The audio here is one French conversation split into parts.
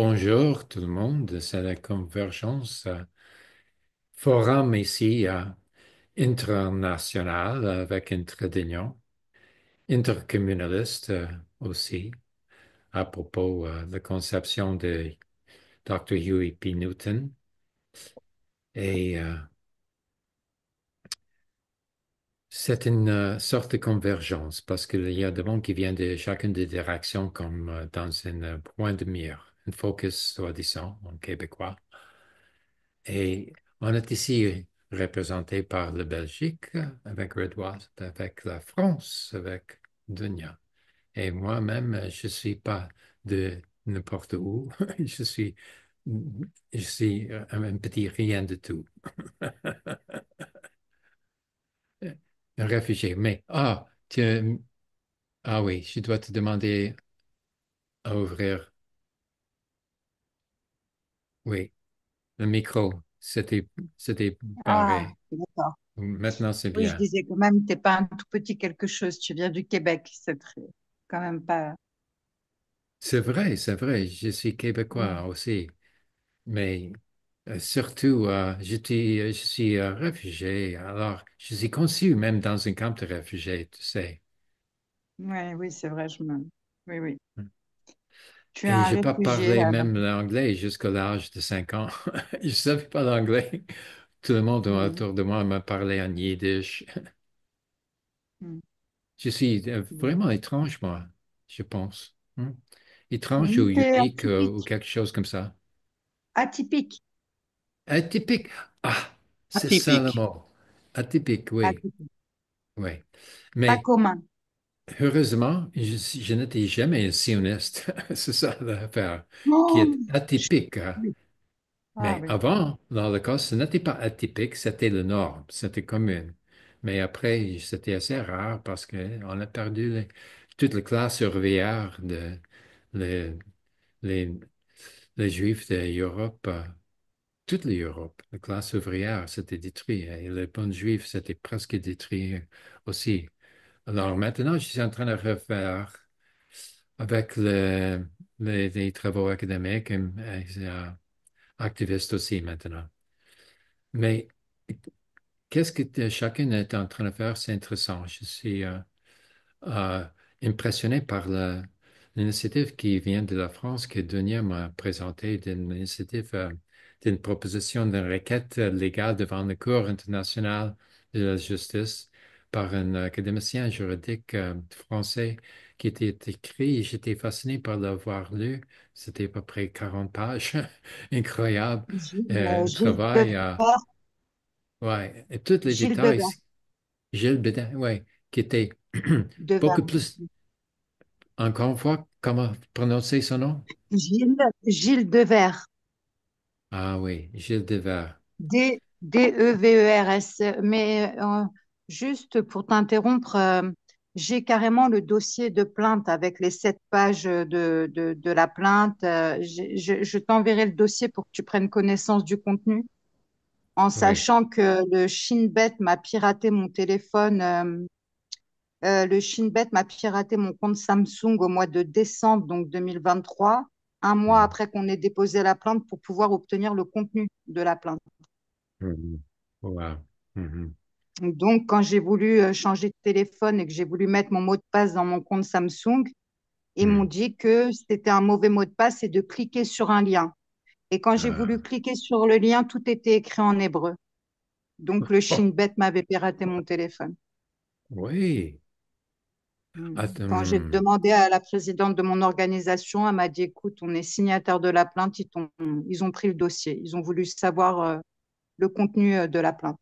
Bonjour tout le monde, c'est la convergence Forum ici international avec d'union, intercommunaliste aussi, à propos euh, de la conception de Dr. Huey P. Newton. Et euh, c'est une euh, sorte de convergence parce qu'il y a des gens qui viennent de chacune des directions comme dans un point de mire focus, soi-disant, en québécois. Et on est ici représenté par la Belgique avec Redouard, avec la France, avec Dunia. Et moi-même, je ne suis pas de n'importe où. Je suis, je suis un petit rien de tout. un réfugié. Mais, ah, tu, ah oui, je dois te demander à ouvrir oui, le micro, c'était, c'était pareil. Ah, Maintenant, c'est bien. je disais quand même, t'es pas un tout petit quelque chose, tu viens du Québec, c'est quand même pas... C'est vrai, c'est vrai, je suis québécois aussi, mais euh, surtout, euh, je suis euh, réfugié, alors je suis conçu même dans un camp de réfugiés, tu sais. Oui, oui, c'est vrai, je me... Oui, oui. Hum. Je n'ai pas parlé même l'anglais jusqu'à l'âge de 5 ans. je ne savais pas l'anglais. Tout le monde mm-hmm. autour de moi m'a parlé en yiddish. Mm. Je suis euh, mm. vraiment étrange, moi, je pense. Mm. Étrange ou unique euh, ou quelque chose comme ça. Atypique. Atypique. Ah, c'est ça le mot. Atypique, oui. Oui. Mais, pas commun heureusement, je, n'étais jamais un sioniste. C'est ça l'affaire qui est oh! atypique. Hein. Ah Mais avant, dans le cas, ce n'était pas atypique, c'était le norme, c'était commun. Mais après, c'était assez rare parce qu'on a perdu les, toute la classe de les, Juifs d'Europe. Euh, toute l'Europe. La classe ouvrière s'était détruite hein, et les bons juifs c'était presque détruit aussi. Alors maintenant, je suis en train de refaire avec les, travaux académiques et, euh, euh, activistes aussi maintenant. Mais qu'est-ce que chacun est en train de faire, c'est intéressant. Je suis euh, impressionné par l'initiative qui vient de la France que Dunia m'a présentée, d'une d'une proposition d'une requête légale devant le Cour international de la justice par un académicien juridique euh, français qui était écrit. J'étais fasciné par l'avoir lu. C'était à peu près 40 pages. Incroyable. Euh, travail. Ouais. Et tous les détails. Gilles Bédin, oui, qui était beaucoup plus. Encore une fois, comment prononcer son nom? Gilles, Gilles Devers. Ah oui, Gilles Devers. D-E-V-E-R-S. mais euh, Juste pour t'interrompre, euh, j'ai carrément le dossier de plainte avec les sept pages de, la plainte. Euh, je, t'enverrai le dossier pour que tu prennes connaissance du contenu, en sachant que le Shinbet m'a piraté mon téléphone. Euh, le Shinbet m'a piraté mon compte Samsung au mois de décembre donc 2023, un mois mm. après qu'on ait déposé la plainte pour pouvoir obtenir le contenu de la plainte. Mm-hmm. Mm-hmm. Donc, quand j'ai voulu euh, changer de téléphone et que j'ai voulu mettre mon mot de passe dans mon compte Samsung, ils mm. m'ont dit que c'était un mauvais mot de passe et de cliquer sur un lien. Et quand j'ai ah. voulu cliquer sur le lien, tout était écrit en hébreu. Donc, le oh. Shinbet m'avait piraté mon téléphone. Oui. Mm. Ah, quand j'ai demandé à la présidente de mon organisation, elle m'a dit écoute, on est signataire de la plainte, ils ont, pris le dossier, ils ont voulu savoir euh, le contenu euh, de la plainte.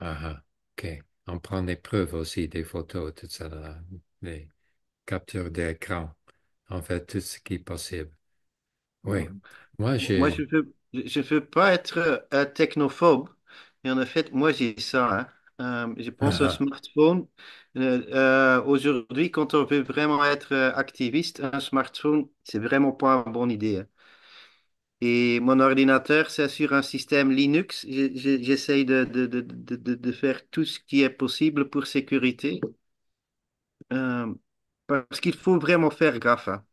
Ah, OK. On prend des preuves aussi, des photos, tout ça, les captures d'écran. En fait, tout ce qui est possible. Oui. Moi, je ne veux, pas être euh, technophobe. Et en fait, moi, j'ai ça. je pense au smartphone. Euh, euh, aujourd'hui, quand on veut vraiment être activiste, un smartphone, c'est vraiment pas une bonne idée. Hein. Et mon ordinateur, c'est sur un système Linux. J'essaye de, de, de, de, faire tout ce qui est possible pour sécurité. Euh, parce qu'il faut vraiment faire gaffe. Hein.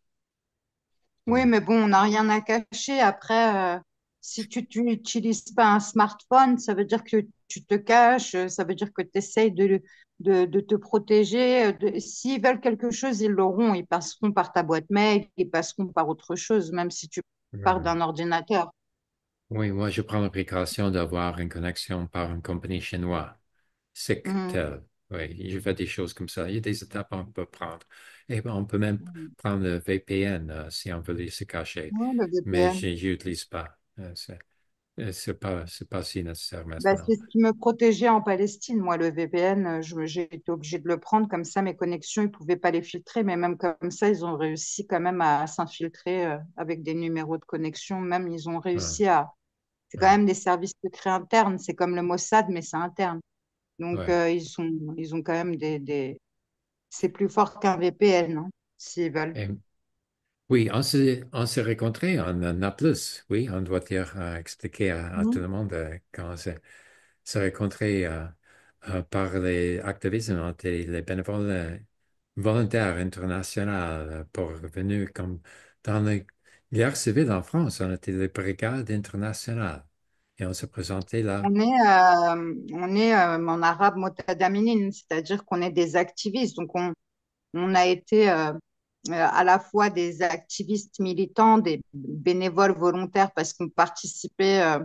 Oui, mm. mais bon, on n'a rien à cacher. Après, euh, si tu, n'utilises pas un smartphone, ça veut dire que tu te caches, ça veut dire que tu essayes de, de, de, te protéger. S'ils veulent quelque chose, ils l'auront. Ils passeront par ta boîte mail, ils passeront par autre chose, même si tu par d'un ordinateur. Oui, moi, je prends la précaution d'avoir une connexion par une compagnie chinoise. Mm. C'est Oui, je fais des choses comme ça. Il y a des étapes qu'on peut prendre. Et ben, on peut même mm. prendre le VPN euh, si on veut se cacher. Mais je n'utilise pas. Euh, c'est pas c'est pas si nécessaire bah, c'est ce qui me protégeait en Palestine. Moi, le VPN, j'ai été obligée de le prendre comme ça. Mes connexions, ils pouvaient pas les filtrer, mais même comme ça, ils ont réussi quand même à, s'infiltrer euh, avec des numéros de connexion. Même ils ont réussi à. C'est quand même des services secrets internes. C'est comme le Mossad, mais c'est interne. Donc euh, ils sont ils ont quand même des, c'est plus fort qu'un VPN hein, s'ils veulent. Oui, on s'est, on rencontrés en, Naples. Oui, on doit dire, euh, expliquer à, mhm. tout le monde euh, quand on s'est, rencontrés euh, par les activistes les bénévoles volontaires internationaux pour venir comme dans les guerre civiles en France. On était les brigades internationales. Et on s'est présentait là. On est, on est en arabe motadaminine, c'est-à-dire qu'on est des activistes. Donc, on, on a été euh, à la fois des activistes militants, des bénévoles volontaires, parce qu'on participait euh,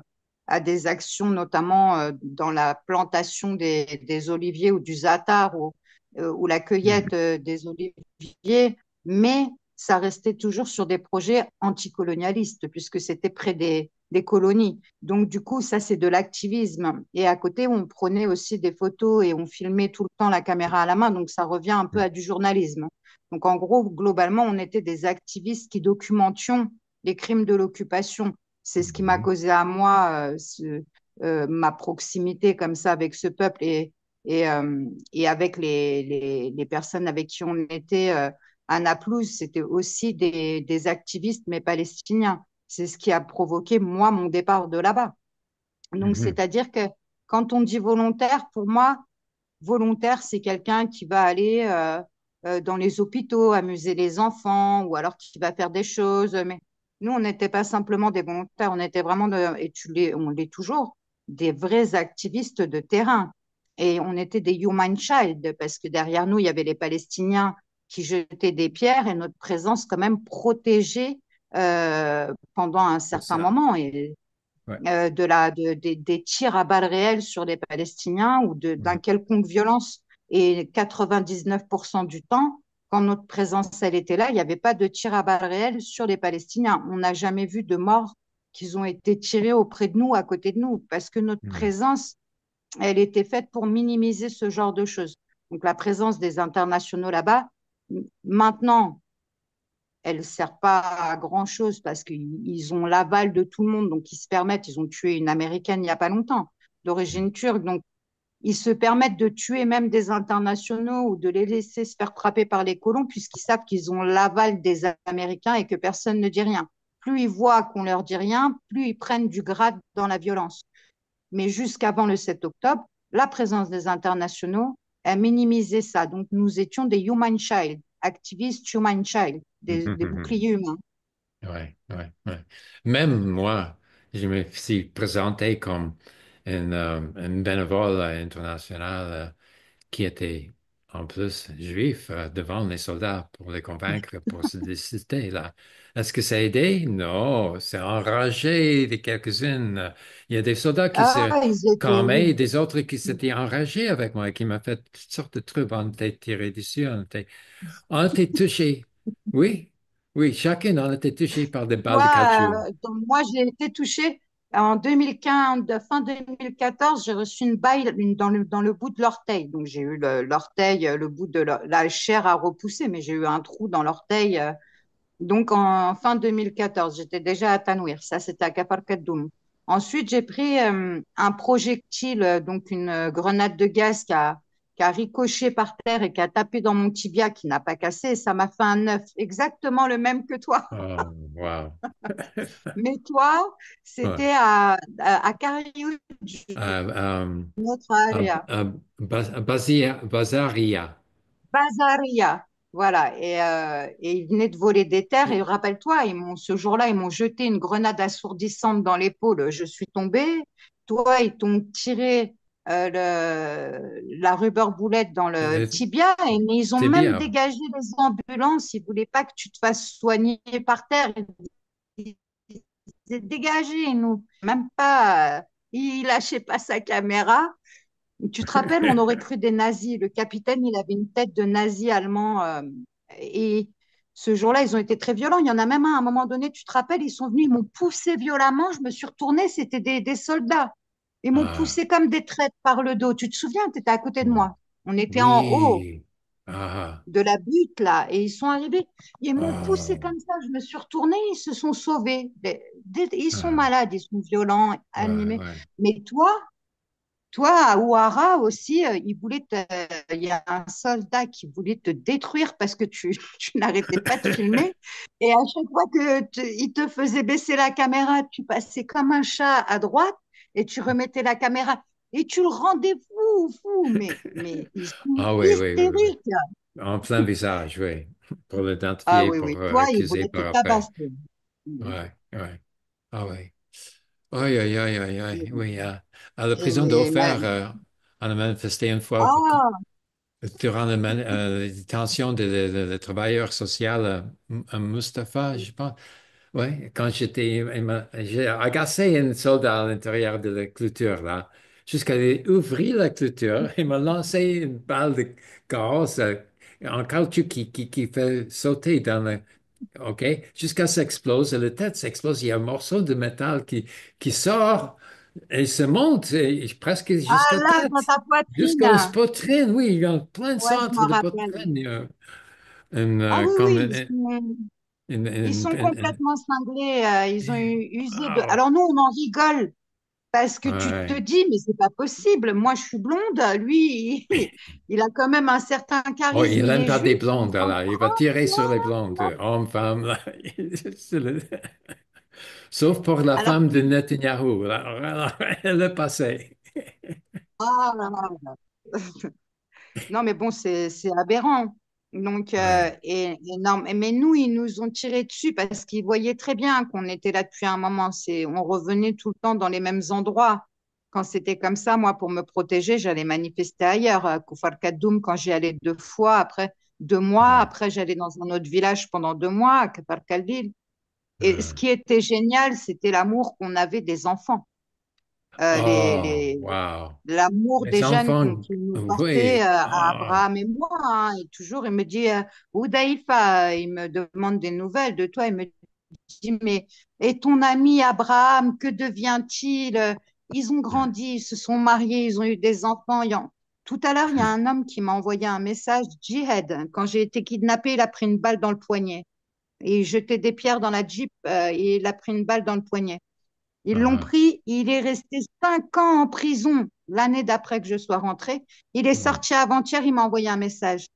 à des actions, notamment euh, dans la plantation des, oliviers ou du zatar ou, ou la cueillette mmh. des oliviers, mais ça restait toujours sur des projets anticolonialistes, puisque c'était près des, des colonies. Donc, du coup, ça, c'est de l'activisme. Et à côté, on prenait aussi des photos et on filmait tout le temps la caméra à la main. Donc, ça revient un peu à du journalisme. Donc, en gros, globalement, on était des activistes qui documentions les crimes de l'occupation. C'est ce qui m'a mhm. causé à moi euh, ce, euh, ma proximité comme ça avec ce peuple et, et, euh, et avec les, les, les, personnes avec qui on était. à Naplouse, c'était aussi des, des activistes, mais palestiniens. C'est ce qui a provoqué, moi, mon départ de là-bas. Donc, mhm. c'est-à-dire que quand on dit volontaire, pour moi, volontaire, c'est quelqu'un qui va aller euh, euh, dans les hôpitaux, amuser les enfants, ou alors qui va faire des choses. Mais nous, on n'était pas simplement des volontaires, on était vraiment, et on l'est toujours, des vrais activistes de terrain. Et on était des human child, parce que derrière nous, il y avait les Palestiniens qui jetaient des pierres, et notre présence quand même protégeait euh, pendant un certain moment et euh, de la, de, des tirs à balles réelles sur les Palestiniens ou d'un mhm. quelconque violence. Et 99% du temps, quand notre présence elle était là, il n'y avait pas de tirs à balles réelles sur les Palestiniens. On n'a jamais vu de morts qu'ils ont été tirés auprès de nous, à côté de nous, parce que notre mhm. présence, elle était faite pour minimiser ce genre de choses. Donc la présence des internationaux là-bas, maintenant, elle ne sert pas à grand-chose parce qu'ils ont l'aval de tout le monde, donc ils se permettent, ils ont tué une Américaine il n'y a pas longtemps, d'origine mm. turque, donc ils se permettent de tuer même des internationaux ou de les laisser se faire frapper par les colons puisqu'ils savent qu'ils ont l'aval des Américains et que personne ne dit rien. Plus ils voient qu'on leur dit rien, plus ils prennent du grade dans la violence. Mais jusqu'avant le 7 octobre, la présence des internationaux a minimisé ça. Donc nous étions des human child, activiste Human Child, des, mhm, mhm. boucliers humains. Oui, oui, Même moi, je me suis présenté comme un euh, bénévole internationale euh, qui était en plus juif euh, devant les soldats pour les convaincre pour se décider là. Est-ce que ça a aidé? Non, c'est enragé des quelques-unes. Il y a des soldats qui Ah, se ils et des autres qui s'étaient enragés avec moi, et qui m'ont fait toutes sortes de trucs. On était tirés dessus, on était, on Oui, oui, chacun en été touché par des balles de caoutchouc. moi j'ai été touchée en 2015, fin 2014, j'ai reçu une balle dans le, dans le bout de l'orteil. Donc j'ai eu l'orteil, le bout de la chair à repousser, mais j'ai eu un trou dans l'orteil. Euh, donc, en fin 2014, j'étais déjà à Tanouir. Ça, c'était à Kaparkaddoum. Ensuite, j'ai pris un projectile, donc une grenade de gaz qui a, ricoché par terre et qui a tapé dans mon tibia qui n'a pas cassé. ça m'a fait un œuf, exactement le même que toi. wow. Mais toi, c'était à, à, notre area. Bazaria. Bazaria. Voilà, et, euh, et, ils venaient de voler des terres. Et rappelle-toi, ils ce jour-là, ils m'ont jeté une grenade assourdissante dans l'épaule. Je suis tombée. Toi, ils t'ont tiré euh, la rubber boulette dans le tibia. Et ils ont même dégagé les ambulances. Ils voulaient pas que tu te fasses soigner par terre. Ils ont dégagé. nous Même pas. il lâchait pas sa caméra. Tu te rappelles, on aurait cru des nazis. Le capitaine, il avait une tête de nazi allemand. Euh, et ce jour-là, ils ont été très violents. Il y en a même un, à un moment donné, tu te rappelles, ils sont venus, ils m'ont poussé violemment. Je me suis retournée, c'était des, soldats. Ils m'ont ah. poussé comme des traîtres par le dos. Tu te souviens, tu étais à côté de moi. On était en haut ah, ah. de la butte, là. Et ils sont arrivés. Ils m'ont poussé comme ça. Je me suis retournée, ils se sont sauvés. Ils sont malades, ils sont violents, animés. Mais toi, toi, à Ouara aussi, euh, il, voulait il y a un soldat qui voulait te détruire parce que tu, tu n'arrêtais pas de filmer. Et à chaque fois qu'il te faisait baisser la caméra, tu passais comme un chat à droite et tu remettais la caméra. Et tu le rendais fou, fou, mais, mais ah hystérique. en plein visage, oui. Pour l'identifier, ah, oui, pour oui. Euh, Toi, il voulait te tabasser. Ouais, Ah oui. Aïe, aïe, oui. Hein. à la prison Et euh, on a manifesté une fois ah! durant la, détention euh, de, euh, Mustapha, je pense. Oui, quand j'étais, j'ai agacé un soldat à l'intérieur de la clôture, là, jusqu'à ouvrir la clôture, mm. il m'a lancé une balle de carrosse en caoutchouc qui, qui, qui fait sauter dans le OK? Jusqu'à ça explose, et le tête s'explose, il y a un morceau de métal qui, qui sort et se monte et presque jusqu'à ah là, tête, ta poitrine. oui, il y a plein de ouais, centres de poitrine. ils sont complètement cinglés, euh, ils ont usé. De... Alors nous, on en rigole, est-ce que tu te dis, mais c'est pas possible. Moi, je suis blonde. Lui, il, a quand même un certain charisme. il n'aime pas des blondes, Il va tirer sur les blondes, hommes, femme Sauf pour la femme de Netanyahu. Elle est passée. Ah, non, mais bon, c'est aberrant. Donc, euh, énorme. Mais nous, ils nous ont tiré dessus parce qu'ils voyaient très bien qu'on était là depuis un moment. C'est, on revenait tout le temps dans les mêmes endroits. Quand c'était comme ça, moi, pour me protéger, j'allais manifester ailleurs. À euh, Koufar quand j'y allais deux fois, après deux mois, après j'allais dans un autre village pendant deux mois, à Kafar Et ce qui était génial, c'était l'amour qu'on avait des enfants. Euh, oh, l'amour des jeunes qui, nous euh, à ah. Abraham et moi. Hein, et toujours, il me dit, euh, Il me demande des nouvelles de toi. Il me dit, mais et ton ami Abraham, que devient-il Ils ont grandi, ils se sont mariés, ils ont eu des enfants. Tout à l'heure, il y a un homme qui m'a envoyé un message, Jihad. Quand j'ai été kidnappé, il a pris une balle dans le poignet. Et il jetait des pierres dans la Jeep euh, et il a pris une balle dans le poignet. Ils l'ont ah. pris, il est resté cinq ans en prison l'année d'après que je sois rentrée. Il est sorti avant-hier, il m'a envoyé un message.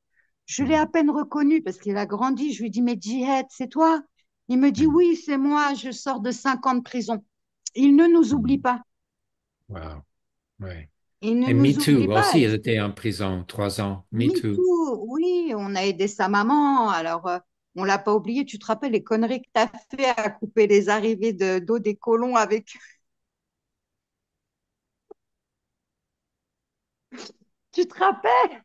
Je l'ai à peine reconnu parce qu'il a grandi. Je lui dis, mais Jihad, c'est toi Il me dit, oui, c'est moi, je sors de cinq ans de prison. Il ne nous oublie pas. Wow. oui. Et Me Too aussi, il était en prison trois ans. Me, too. Oui, on a aidé sa maman. Alors, euh, on l'a pas oublié. Tu te rappelles les conneries que tu as fait à couper les arrivées d'eau des colons avec. tu te rappelles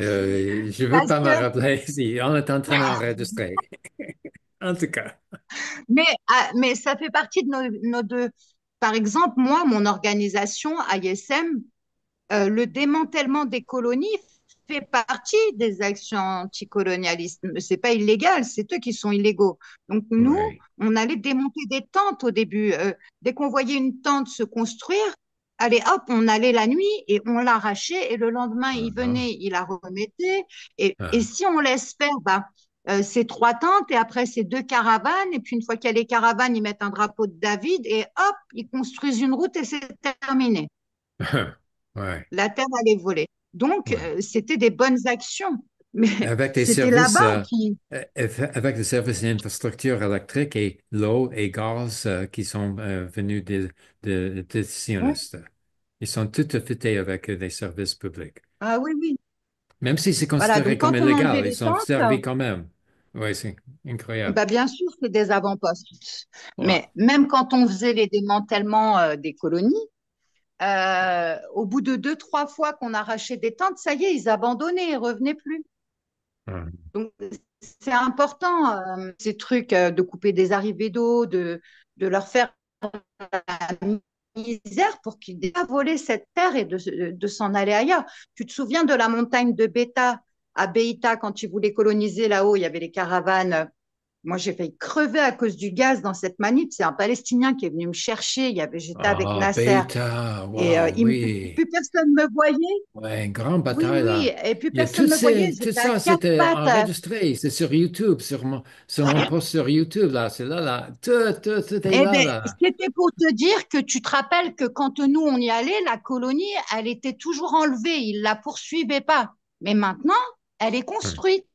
euh, Je ne veux pas me rappeler on est en train d'enregistrer. en tout cas. Mais, ah, mais ça fait partie de nos, deux. Par exemple, moi, mon organisation, ISM, euh, le démantèlement des colonies partie des actions anticolonialistes. C'est pas illégal, c'est eux qui sont illégaux. Donc nous, on allait démonter des tentes au début. Euh, dès qu'on voyait une tente se construire, allez hop, on allait la nuit et on l'arrachait et le lendemain il uh-huh. venait, il la remettait. Ah. Et, si on laisse faire, bah, euh, ces trois tentes et après ces deux caravanes. Et puis une fois qu'il y a les caravanes, ils mettent un drapeau de David et hop, ils construisent une route et c'est terminé. ouais. La terre, allait voler donc, euh, c'était des bonnes actions. Mais avec des services, euh, euh, avec les services d'infrastructure électrique et l'eau et gaz qui sont venus des, des, sionistes. Ils sont toutes affectés avec des services publics. Ah oui, oui. Même si c'est considéré comme illégal, ils sont servis quand même. Oui, c'est incroyable. Bah, bien sûr, c'est des avant-postes. Mais même quand on faisait les démantèlements des colonies, euh, au bout de deux, trois fois qu'on arrachait des tentes, ça y est, ils abandonnaient, ils revenaient plus. Hmm. Donc, c'est important, euh, ces trucs euh, de couper des arrivées d'eau, de, de, leur faire la misère pour qu'ils aient volé cette terre et de, de, s'en aller ailleurs. Tu te souviens de la montagne de Beta à Beita, quand ils voulaient coloniser là-haut, il y avait les caravanes moi, j'ai failli crever à cause du gaz dans cette manip. C'est un Palestinien qui est venu me chercher. Il y avait, j'étais avec ah, Nasser. et euh, plus personne me voyait. Ouais, grand bataille là. et plus personne me voyait. Tout ça, c'était enregistré. C'est sur YouTube, sur mon, sur mon post sur YouTube là. C'est eh ben, là, C'était pour te dire que tu te rappelles que quand nous on y allait, la colonie, elle était toujours enlevée. Ils la poursuivaient pas. Mais maintenant, elle est construite.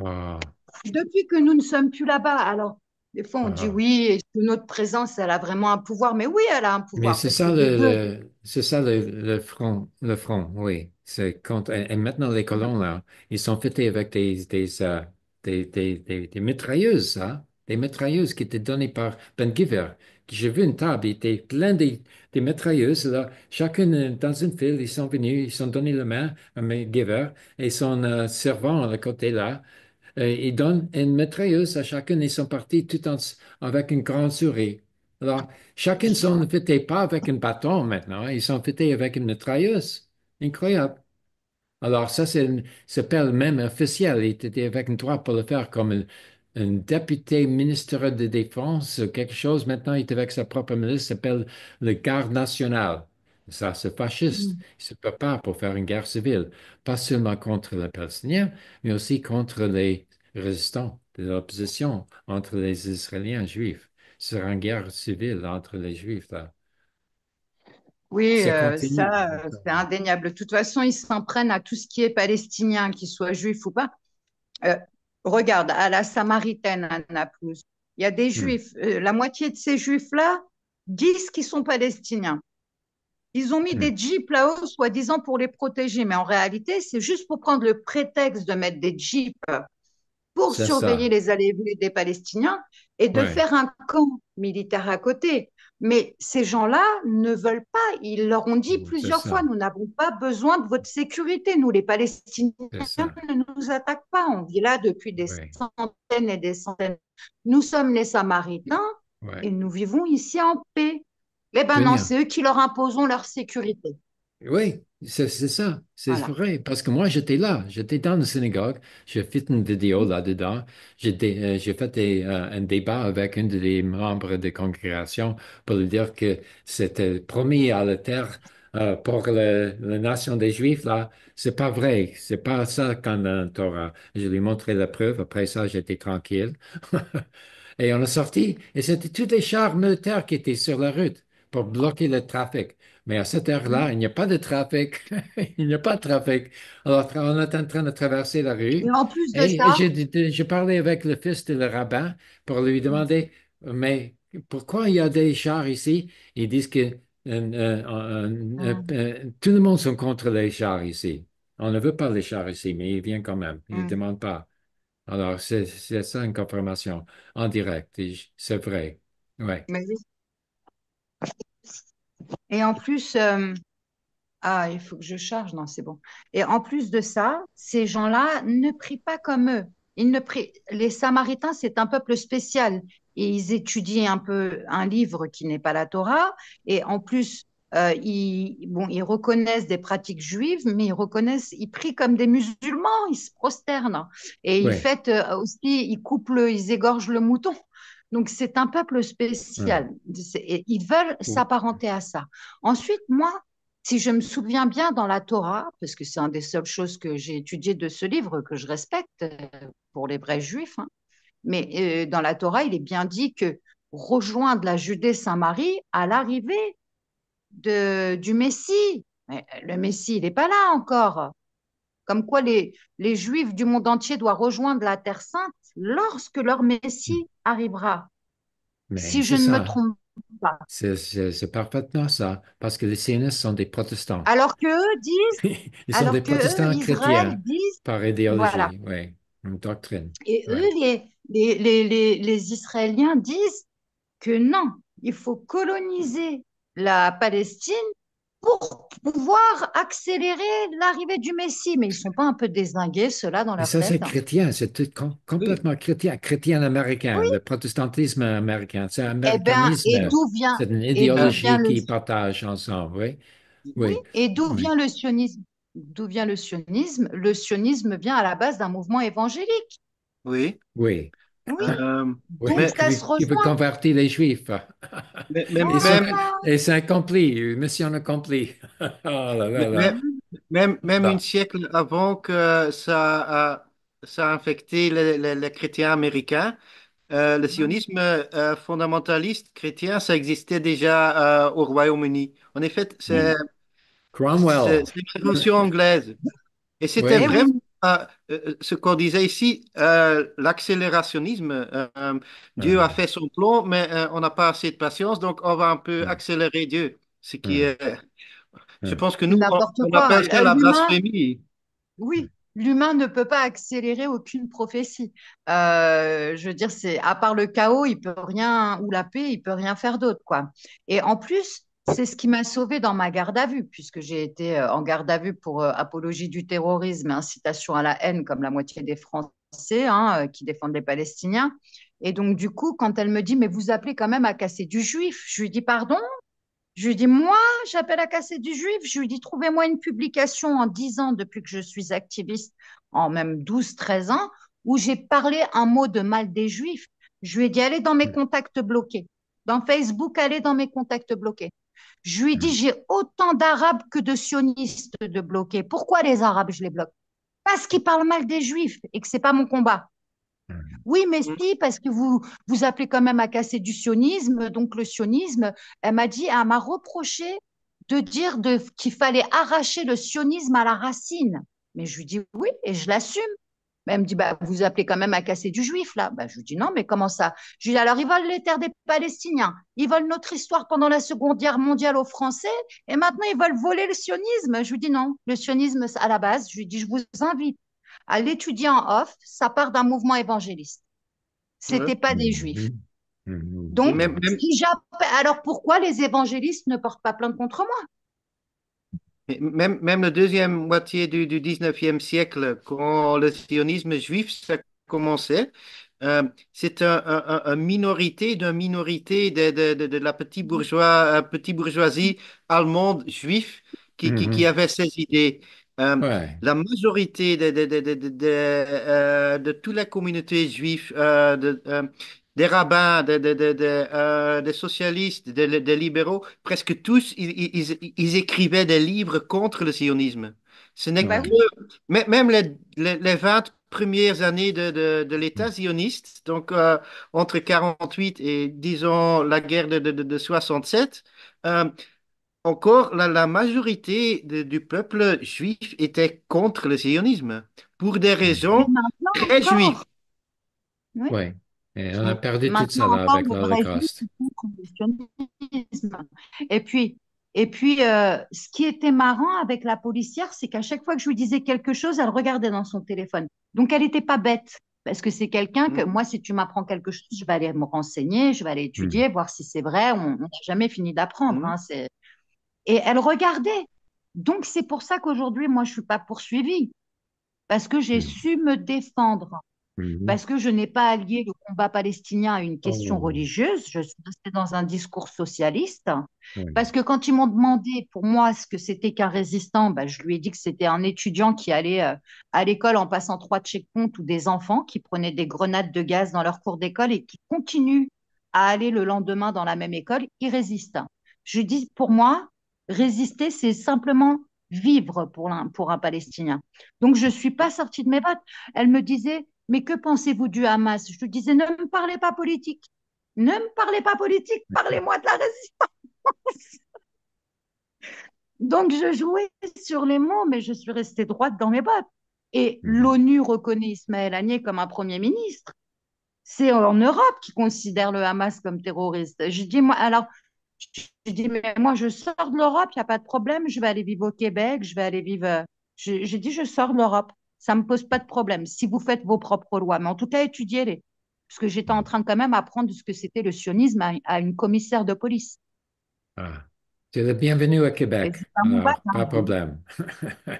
Wow depuis que nous ne sommes plus là-bas, alors des fois, on dit ah. oui, notre présence, elle a vraiment un pouvoir? Mais oui, elle a un pouvoir. Mais c'est ça, le, c'est ça le, front, le front, oui. C'est quand, et maintenant, les colons, là, ils sont fêtés avec des, euh, des, des, des, des mitrailleuses, hein? Des mitrailleuses qui étaient données par Ben Giver. J'ai vu une table, il était plein des, mitrailleuses, là, chacune euh, dans une file, ils sont venus, ils sont donné la main à Ben Giver et son euh, servant à côté là. Ils euh, donnent une mitrailleuse à chacun et sont partis tout en, avec une grande souris. Alors, chacun s'en fêtait pas avec un bâton maintenant, ils s'en fêtaient avec une mitrailleuse. Incroyable. Alors, ça, c'est, s'appelle même officiel. Il était avec une droit pour le faire comme un, député ministre de défense, quelque chose. Maintenant, il est avec sa propre ministre, s'appelle le garde national. Ça, fasciste, fasciste. Mm. Il se prépare pour faire une guerre civile, pas seulement contre les Palestiniens, mais aussi contre les résistants de l'opposition entre les Israéliens juifs. sera une guerre civile entre les juifs Oui, ça, euh, euh, c'est indéniable. De toute façon, ils s'en prennent à tout ce qui est palestinien, qu'il soit juif ou pas. Euh, regarde, à la Samaritaine à Naples, il y a des mm. juifs. la moitié de ces juifs-là disent qu'ils sont palestiniens. Ils ont mis hmm. des jeeps là-haut, soi-disant pour les protéger, mais en réalité, c'est juste pour prendre le prétexte de mettre des jeeps pour surveiller les allées des Palestiniens et de faire un camp militaire à côté. Mais ces gens-là ne veulent pas. Ils leur ont dit hmm, plusieurs fois, nous n'avons pas besoin de votre sécurité. Nous, les Palestiniens, ne nous attaquent pas. On vit là depuis des centaines et des centaines. Nous sommes les Samaritains et nous vivons ici en paix. Eh ben non, c'est eux qui leur imposons leur sécurité. Oui, c'est ça, c'est vrai. Parce que moi, j'étais là, j'étais dans le synagogue, j'ai fait une vidéo là-dedans, euh, j'ai fait euh, un débat avec un des membres de la congrégation pour lui dire que c'était promis à la terre euh, pour la nation des Juifs, là, c'est pas vrai, c'est pas ça qu'on a Torah. Je lui ai montré la preuve, après ça, j'étais tranquille. et on est sorti, et c'était tous les chars militaires qui étaient sur la route pour bloquer le trafic. Mais à cette heure-là, mm-hmm. il n'y a pas de trafic. il n'y a pas de trafic. Alors, on est en train de traverser la rue. Et en plus de ça. J'ai parlé avec le fils de le rabbin pour lui mm-hmm. demander Mais pourquoi il y a des chars ici Ils disent que euh, euh, euh, ah. tout le monde sont contre les chars ici. On ne veut pas les chars ici, mais il vient quand même. Il ne ah. demande pas. Alors, c'est ça une confirmation en direct. C'est vrai. Ouais. Mais oui. Et en plus, euh, ah, il faut que je charge, non, c'est bon. Et en plus de ça, ces gens-là ne prient pas comme eux. Ils ne prient... Les Samaritains, c'est un peuple spécial. Et ils étudient un peu un livre qui n'est pas la Torah. Et en plus, euh, ils, bon, ils reconnaissent des pratiques juives, mais ils reconnaissent, ils prient comme des musulmans, ils se prosternent. Et ils fêtent euh, aussi, ils coupent, le, ils égorgent le mouton. Donc c'est un peuple spécial. Et ils veulent s'apparenter à ça. Ensuite, moi, si je me souviens bien dans la Torah, parce que c'est une des seules choses que j'ai étudiées de ce livre que je respecte euh, pour les vrais juifs, hein, mais euh, dans la Torah, il est bien dit que rejoindre la Judée-Saint-Marie à l'arrivée de, du Messie. Euh, le Messie, il n'est pas là encore. Comme quoi les Juifs du monde entier doivent rejoindre la Terre Sainte lorsque leur Messie arrivera. si je ne me trompe pas. C'est parfaitement ça, parce que les CNS sont des protestants. Alors qu'eux disent. Ils sont alors des protestants chrétiens. Disent, par idéologie, voilà. oui, une doctrine. Et eux, les, les, les, les, Israéliens disent que non, il faut coloniser la Palestine pour pouvoir accélérer l'arrivée du Messie. Mais ils ne sont pas un peu désingués, ceux-là, dans la Ça, c'est hein. chrétien, c'est complètement chrétien, chrétien américain, le protestantisme américain. C'est eh ben, américanisme. c'est une eh ben, idéologie qu'ils partagent ensemble, oui. oui. Et d'où vient le sionisme D'où vient le sionisme Le sionisme vient à la base d'un mouvement évangélique. Oui. Oui. Oui. Euh, ça se il veut convertir les Juifs. Mais, oh, et, c'est accompli, mission accomplie. oh là Même, même, un siècle avant que ça, a, ça infecté les, les, chrétiens américains, euh, le sionisme euh, fondamentaliste chrétien, ça existait déjà au Royaume-Uni. En effet, c'est hmm. Cromwell. une révolution anglaise. Et c'était vraiment eh euh, euh, ce qu'on disait ici, euh, l'accélérationnisme. Dieu ah. a fait son plan, mais on n'a pas assez de patience, donc on va un peu ah. accélérer Dieu. Ce qui ah. est, je pense que nous, on, on appelle ça la blasphémie. Oui, l'humain ne peut pas accélérer aucune prophétie. je veux dire, c'est à part le chaos, il peut rien ou la paix, il peut rien faire d'autre, quoi. Et en plus, c'est ce qui m'a sauvé dans ma garde à vue, puisque j'ai été euh, en garde à vue pour euh, apologie du terrorisme et incitation à la haine, comme la moitié des Français hein, euh, qui défendent les Palestiniens. Et donc, du coup, quand elle me dit, mais vous appelez quand même à casser du juif, je lui dis, pardon Je lui dis, moi, j'appelle à casser du juif. Je lui dis, trouvez-moi une publication en 10 ans depuis que je suis activiste, en même 12, 13 ans, où j'ai parlé un mot de mal des juifs. Je lui ai dit, allez dans mes mmh. contacts bloqués. Dans Facebook, allez dans mes contacts bloqués. Je lui dis, hmm. j'ai autant d'Arabes que de sionistes de bloquer. Pourquoi les Arabes, je les bloque Parce qu'ils parlent mal des Juifs et que ce n'est pas mon combat. Hmm. Oui, mais hmm. si, parce que vous vous appelez quand même à casser du sionisme. Donc le sionisme, elle m'a dit, elle m'a reproché de dire de, qu'il fallait arracher le sionisme à la racine. Mais je lui dis oui et je l'assume. Bah, elle me dit, bah, vous appelez quand même à casser du juif, là. Bah, je lui dis, non, mais comment ça Je lui dis, alors ils veulent les terres des Palestiniens, ils volent notre histoire pendant la Seconde Guerre mondiale aux Français, et maintenant ils veulent voler le sionisme. Je lui dis, non, le sionisme, à la base, je lui dis, je vous invite à l'étudier en off, ça part d'un mouvement évangéliste. C'était pas des juifs. Mmh, mmh, mmh. Donc, alors pourquoi les évangélistes ne portent pas plainte contre moi même, même la deuxième moitié du, XIXe 19e siècle, quand le sionisme juif ça commençait, euh, c'est une un, minorité d'une minorité de, de, la euh, petite, bourgeoisie allemande juive qui, mhm. avait ces idées. Euh, la majorité de, de, de, de, de toute la communauté juive des rabbins, des, euh, socialistes, des, libéraux, presque tous, ils, écrivaient des livres contre le sionisme. Ce n'est que, même les, les, 20 premières années de, l'État sioniste, donc euh, entre 48 et, disons, la guerre de, de, 67, euh, encore la, majorité du peuple juif était contre le sionisme, pour des raisons très juives. Ouais. Et on a perdu tout ça là, avec la. Et puis, et puis euh, ce qui était marrant avec la policière, c'est qu'à chaque fois que je lui disais quelque chose, elle regardait dans son téléphone. Donc, elle n'était pas bête. Parce que c'est quelqu'un que, mm. moi, si tu m'apprends quelque chose, je vais aller me renseigner, je vais aller mm. étudier, voir si c'est vrai. On n'a jamais fini d'apprendre. Mm. Hein, et elle regardait. Donc, c'est pour ça qu'aujourd'hui, moi, je ne suis pas poursuivie. Parce que j'ai su me défendre. Mhm. Parce que je n'ai pas allié le combat palestinien à une oh. question religieuse, je suis restée dans un discours socialiste. Parce que quand ils m'ont demandé pour moi ce que c'était qu'un résistant, bah, je lui ai dit que c'était un étudiant qui allait euh, à l'école en passant trois checkpoints ou des enfants qui prenaient des grenades de gaz dans leur cours d'école et qui continuent à aller le lendemain dans la même école, ils résistent. Je dis pour moi, résister, c'est simplement vivre pour un, pour un Palestinien. Donc, je ne suis pas sortie de mes bottes. Elle me disait, mais que pensez-vous du Hamas Je te disais, ne me parlez pas politique. Ne me parlez pas politique, parlez-moi de la résistance. Donc je jouais sur les mots, mais je suis restée droite dans mes bottes. Et mmh. l'ONU reconnaît Ismaël Haniyeh comme un Premier ministre. C'est en Europe qui considère le Hamas comme terroriste. Je dis, moi, alors, je dis, mais moi, je sors de l'Europe, il n'y a pas de problème, je vais aller vivre au Québec, je vais aller vivre. Euh, J'ai dit, je sors de l'Europe ça ne me pose pas de problème si vous faites vos propres lois. Mais en tout cas, étudiez-les. Parce que j'étais en train de quand même apprendre ce que c'était le sionisme à, une commissaire de police. Ah. Tu le bienvenu à Québec. pas hein. de problème.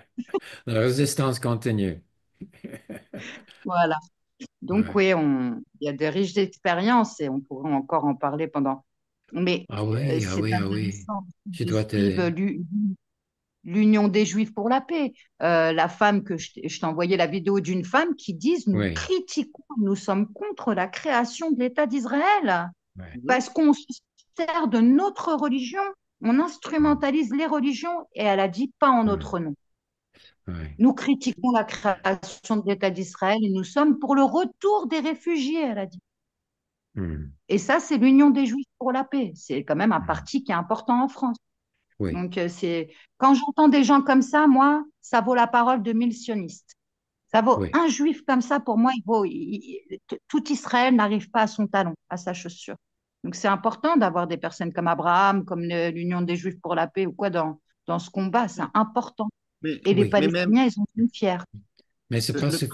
La résistance continue. voilà. Donc oui, il y a des riches expériences et on pourrait encore en parler pendant. Mais ah oui, euh, ah oui, ah oui. Je dois te l'Union des Juifs pour la paix, euh, la femme que je, t'ai t'envoyais la vidéo d'une femme qui dit « nous critiquons, nous sommes contre la création de l'État d'Israël parce qu'on se sert de notre religion, on instrumentalise les religions et elle a dit pas en notre nom. Nous critiquons la création de l'État d'Israël et nous sommes pour le retour des réfugiés, elle a dit. Hmm. Et ça, c'est l'Union des Juifs pour la paix. C'est quand même un hmm. parti qui est important en France. Donc, euh, c'est quand j'entends des gens comme ça, moi, ça vaut la parole de mille sionistes. Ça vaut un juif comme ça, pour moi, il vaut, tout Israël n'arrive pas à son talon, à sa chaussure. Donc, c'est important d'avoir des personnes comme Abraham, comme l'Union des Juifs pour la paix ou quoi dans, dans ce combat. C'est important. Et les Palestiniens, ils sont fiers. Mais c'est pas ce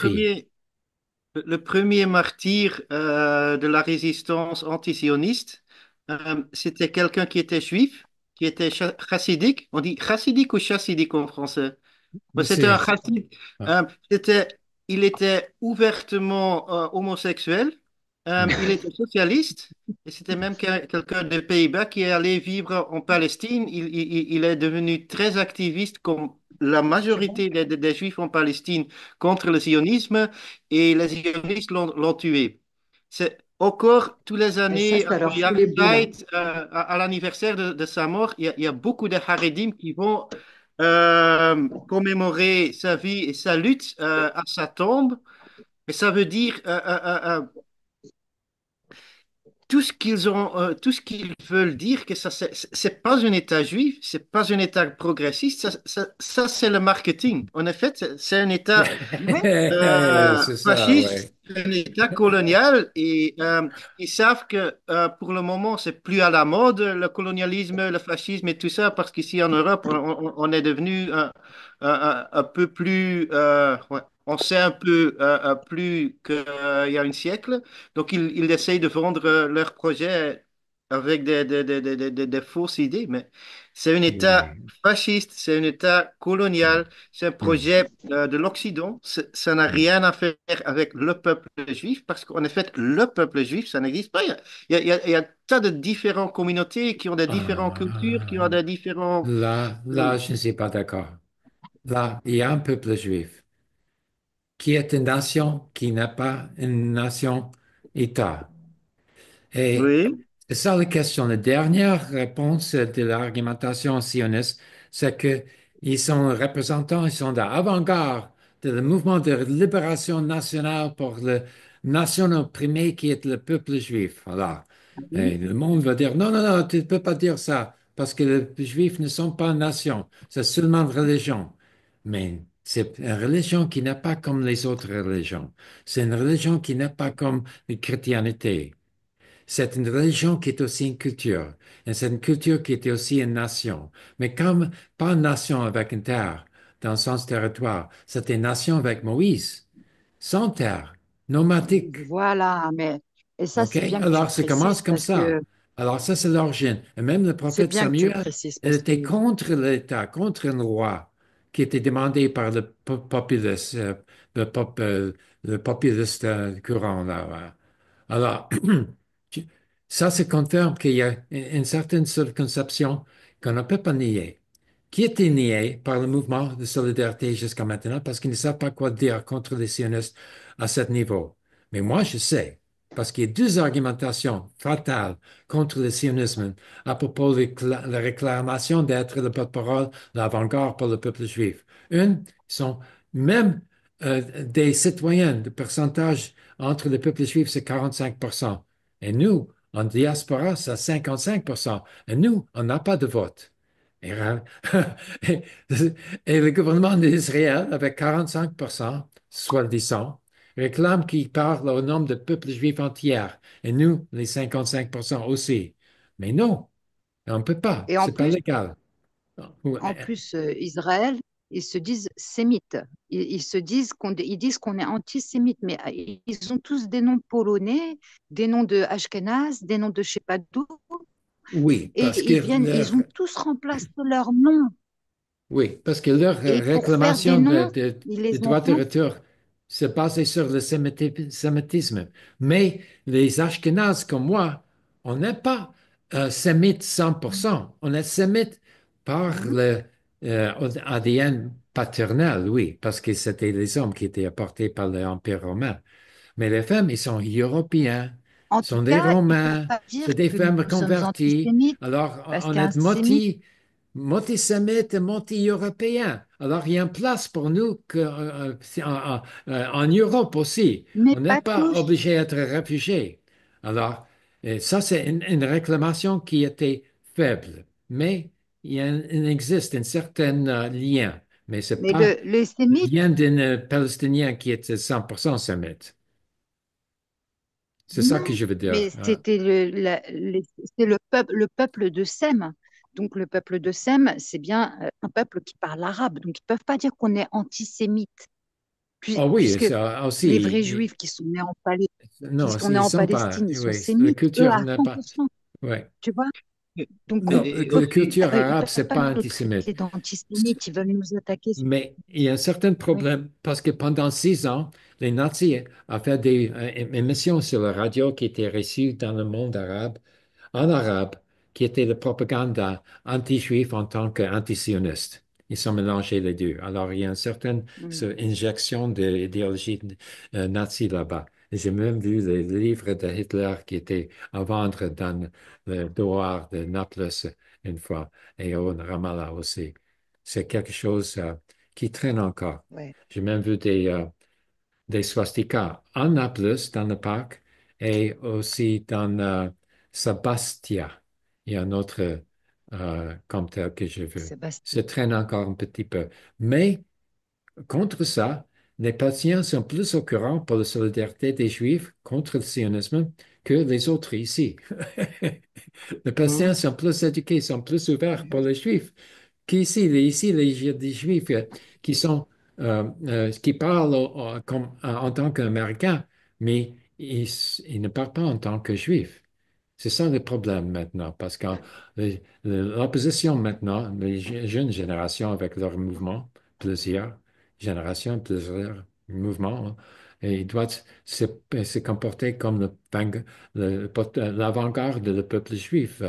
le premier martyr euh, de la résistance antisioniste, sioniste euh, c'était quelqu'un qui était juif qui était chassidique. On dit chassidique ou chassidique en français C'était un chassid. Hein, il était ouvertement euh, homosexuel. Hein, il était socialiste et c'était même quelqu'un des Pays-Bas qui est allé vivre en Palestine. Il, est devenu très activiste comme la majorité des, Juifs en Palestine contre le sionisme et les sionistes l'ont tué. C'est encore tous les années, euh, à, l'anniversaire de, sa mort, il y, a, beaucoup de Haredim qui vont euh, commémorer sa vie et sa lutte euh, à sa tombe. Et ça veut dire tout ce qu'ils ont, tout ce qu'ils veulent dire que ça, c'est pas un État juif, c'est pas un État progressiste. Ça, ça, c'est le marketing. En effet, c'est un État fasciste un État colonial et euh, ils savent que euh, pour le moment, c'est plus à la mode le colonialisme, le fascisme et tout ça, parce qu'ici en Europe, on, est devenu un, un, un peu plus. Euh, on sait un peu plus qu'il y a un siècle. Donc, ils, ils essayent de vendre leur projet avec des, des, des, des fausses idées, mais c'est un État fasciste, c'est un État colonial, c'est un projet mm. euh, de l'Occident. Ça n'a rien à faire avec le peuple juif, parce qu'en effet, le peuple juif, ça n'existe pas. Il y a, il y a- un tas de différentes communautés qui ont des ah. différentes cultures, qui ont des différents... là, là, euh, je ne suis pas d'accord. Là, il y a un peuple juif qui est une nation qui n'a pas une nation-État. Et Oui, c'est ça la question. La dernière réponse de l'argumentation sioniste, c'est qu'ils sont représentants, ils sont l'avant-garde du mouvement de libération nationale pour le nation opprimée qui est le peuple juif. Voilà. le monde va dire non, non, non, tu ne peux pas dire ça, parce que les juifs ne sont pas une nation, c'est seulement une religion. Mais c'est une religion qui n'est pas comme les autres religions. C'est une religion qui n'est pas comme la chrétienté. C'est une religion qui est aussi une culture. Et c'est une culture qui était aussi une nation. Mais comme, pas une nation avec une terre, dans son territoire. C'était une nation avec Moïse, sans terre, nomadique. Voilà, mais. Et ça, c'est bien Alors, ça commence comme ça. Alors, ça, c'est l'origine. Et même le prophète Samuel elle était contre l'État, contre un roi qui était demandé par le populiste. Euh, le, euh, le populiste euh, courant. Là, Alors, Ça, c'est confirme qu'il y a une certaine conception qu'on ne peut pas nier, qui était niée par le mouvement de solidarité jusqu'à maintenant parce qu'ils ne savent pas quoi dire contre les sionistes à ce niveau. Mais moi, je sais, parce qu'il y a deux argumentations fatales contre le sionisme à propos de la réclamation d'être le porte-parole, l'avant-garde pour le peuple juif. Une, sont même euh, des citoyens, le pourcentage entre le peuple juif, c'est 45 Et nous, en diaspora, c'est 55 Et nous, on n'a pas de vote. Et, le gouvernement d'Israël, avec 45 soit disant, réclame qu'il parle au nom de peuple juif entier. Et nous, les 55 aussi. Mais non, on ne peut pas. C'est pas légal. En plus, euh, Israël ils se disent sémites. Ils, se disent qu'on ils disent qu'on est antisémite, mais euh, ils ont tous des noms polonais, des noms de Ashkenaz, des noms de je sais pas d'où. Oui, parce qu'ils ils, viennent, ils ont tous remplacé leur nom. Oui, parce que leur réclamation de, de, de retour sur le sémitisme. Mais les Ashkenaz, comme moi, on n'est pas euh, sémite 100%, on est sémite par mm-hmm. le euh, ADN paternel, oui, parce que c'était les hommes qui étaient apportés par l'Empire romain. Mais les femmes, ils sont européens, sont des Romains, c'est des femmes converties. Alors, on est moti, et européen. Alors, il y a une place pour nous que, euh, euh, euh, en, Europe aussi. on n'est pas, obligé d'être réfugié. Alors, ça, c'est une réclamation qui était faible. Mais il existe un certain euh, lien, mais c'est pas le, lien d'un euh, Palestinien qui est 100% euh, sémite. C'est ça que je veux dire. Mais hein. c'était le, le, peuple, de Sème. Donc le peuple de Sème, c'est bien un peuple qui parle arabe. Donc ils ne peuvent pas dire qu'on est antisémite. Ah oui, c'est aussi. Les vrais juifs qui sont nés en Palestine, non, qui sont nés en Palestine, ils sont sémites. culture Tu vois donc, euh, la culture arabe, c'est pas antisémite. nous attaquer. Mais il y a un certain problème parce que pendant six ans, les nazis ont fait des euh, émissions sur la radio qui étaient reçues dans le monde arabe, en arabe, qui était la propagande anti-juif en tant qu'antisioniste. Ils sont mélangés les deux. Alors, il y a une certaine mm. injection d'idéologie l'idéologie euh, nazie là-bas. J'ai même vu les livres de Hitler qui étaient à vendre dans le dehors de Naples une fois et au Ramallah aussi. C'est quelque chose euh, qui traîne encore. J'ai même vu des, euh, des swastikas à Naples, dans le parc, et aussi dans euh, Sabastia. Il y a un autre euh, comme que j'ai vu. Sébastien. Se traîne encore un petit peu. Mais contre ça, les patients sont plus au courant pour la solidarité des Juifs contre le sionisme que les autres ici. les patients hmm. sont plus éduqués, sont plus ouverts pour les Juifs qu'ici. Ici, les, les Juifs qui sont euh, euh, qui parlent euh, en tant qu'Américains, mais ils, ne parlent pas en tant que Juifs. C'est ça le problème maintenant, parce que l'opposition maintenant, les jeunes générations avec leur mouvement, plusieurs, génération, plusieurs mouvements, hein. et il doit se, comporter comme l'avant-garde du peuple juif,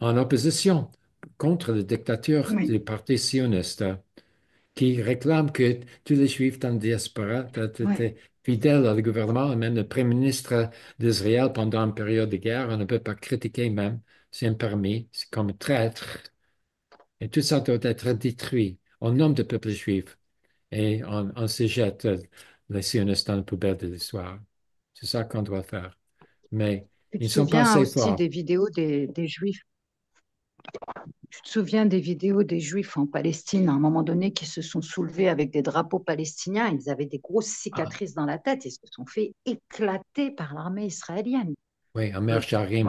en opposition contre la dictature du parti sioniste, hein, qui réclame que tous les juifs dans la diaspora étaient fidèles au gouvernement, même le premier ministre d'Israël pendant une période de guerre, on ne peut pas critiquer même, c'est permis, c'est comme traître. Et tout ça doit être détruit au nom du peuple juif et on, se jette, euh, laisser un instant poubelle de l'histoire. C'est ça qu'on doit faire. Mais ils ne sont pas assez aussi des vidéos des, Juifs. Tu te souviens des vidéos des Juifs en Palestine à un moment donné qui se sont soulevés avec des drapeaux palestiniens. Ils avaient des grosses ah. cicatrices dans la tête. Ils se sont fait éclater par l'armée israélienne. Oui, en mer jarim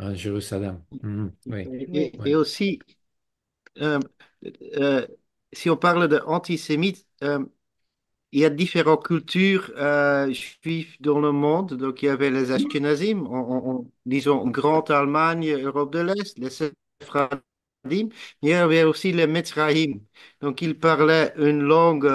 en Jérusalem. Mhm, et, aussi, euh, euh, si on parle d'antisémites, euh, il y a différentes cultures euh, juives dans le monde. Donc, il y avait les Ashkenazim, en, en, disons, Grande Allemagne, Europe de l'Est, les Sephardim. mais il y avait aussi les Metzrahim. Donc, ils parlaient une langue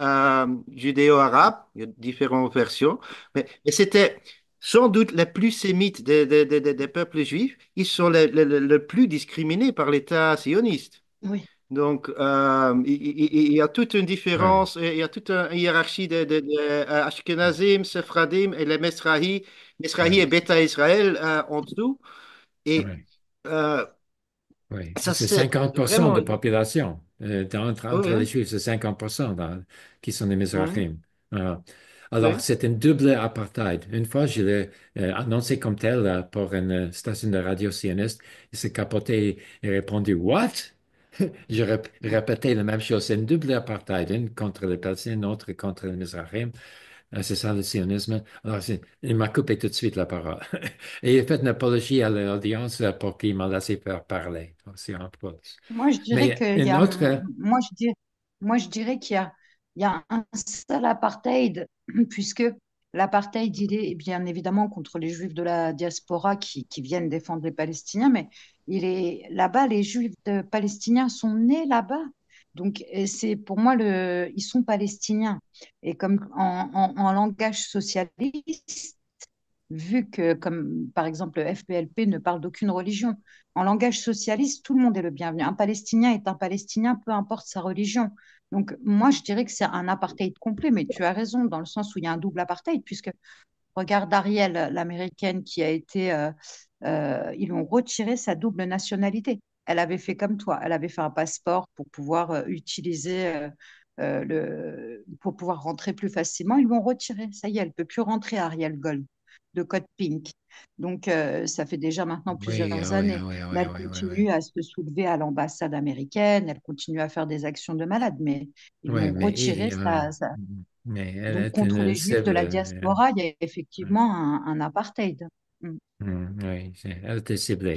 euh, judéo-arabe, il y a différentes versions, mais, c'était sans doute les plus sémites des, peuples juifs, ils sont les, les, les plus discriminés par l'État sioniste. Oui. Donc, euh, il, y a toute une différence, il y a toute une hiérarchie des de, euh, Ashkenazim, Sephardim et les Mesrahi. Mesrahi et Beta Israël euh, en dessous. Et c'est 50% de de population. entre, les Juifs, c'est 50% qui sont des Mesrahim. Alors, c'est un double apartheid. Une fois, je l'ai annoncé comme tel pour une station de radio sioniste. Il s'est capoté et répondu What? Je répété répétais la même chose. C'est une double apartheid, une contre les Palestiniens, autre contre les Mizrahim. Euh, c'est ça le sionisme. il m'a coupé tout de suite la parole. Et il fait une apologie à l'audience pour qu'il m'a laissé faire parler. en Moi, je dirais qu'il y a, moi, je dirais, qu'il y a, y a un seul apartheid, puisque l'apartheid, il est bien évidemment contre les Juifs de la diaspora qui, qui viennent défendre les Palestiniens, mais il est là-bas, les Juifs palestiniens sont nés là-bas. Donc, euh, c'est pour moi, ils sont palestiniens. Et comme en, langage socialiste, vu que, comme par exemple, le FPLP ne parle d'aucune religion, en langage socialiste, tout le monde est le bienvenu. Un Palestinien est un Palestinien, peu importe sa religion. Donc, moi, je dirais que c'est un apartheid complet, mais tu as raison, dans le sens où il y a un double apartheid, puisque Regarde Ariel, l'américaine qui a été. Euh, euh, ils ont retiré sa double nationalité. Elle avait fait comme toi, elle avait fait un passeport pour pouvoir euh, utiliser. le, pour pouvoir rentrer plus facilement, ils l'ont retiré. Ça y est, elle ne peut plus rentrer Ariel Gold, de code pink. Donc, ça fait déjà maintenant plusieurs années. elle continue à se soulever à l'ambassade américaine, elle continue à faire des actions de malade, mais ils l'ont retiré mm, mm contre les juifs de la euh, diaspora, il y a effectivement un, apartheid. Mm. Mm, oui,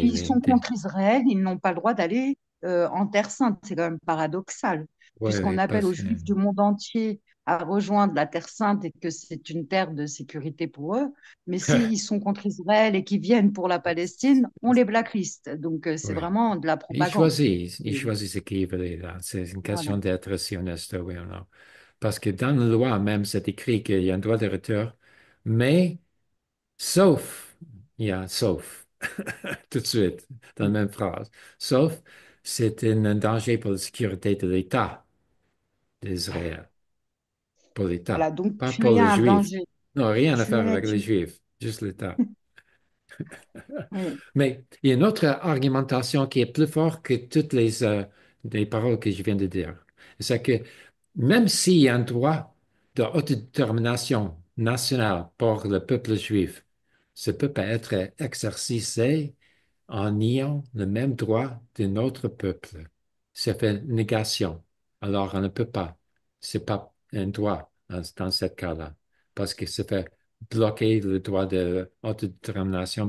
ils sont contre Israël, ils n'ont pas le droit d'aller euh, en Terre Sainte. C'est quand même paradoxal, puisqu'on appelle aux Juifs du monde entier à rejoindre la Terre Sainte et que c'est une terre de sécurité pour eux. Mais s'ils sont contre Israël et qu'ils viennent pour la Palestine, on les blackliste Donc euh, c'est vraiment de la propagande. Ils choisissent, ce qu'ils veulent. C'est une question voilà. d'être oui ou non parce que dans la loi même, c'est écrit qu'il y a un droit de retour, mais sauf, il y a sauf, tout de suite, dans la même phrase, sauf, c'est un danger pour la sécurité de l'État d'Israël. Pour l'État, donc pas pour les Juifs. Non, rien à faire avec les Juifs, juste l'État. Mais il y a une autre argumentation qui est plus forte que toutes les, euh, des paroles que je viens de dire. C'est que même s'il y a un droit d'autodétermination nationale pour le peuple juif, ce peut pas être exercé en niant le même droit d'un autre peuple. C'est fait négation. Alors, on ne peut pas. Ce n'est pas un droit dans ce cas-là, parce que ça fait bloquer le droit de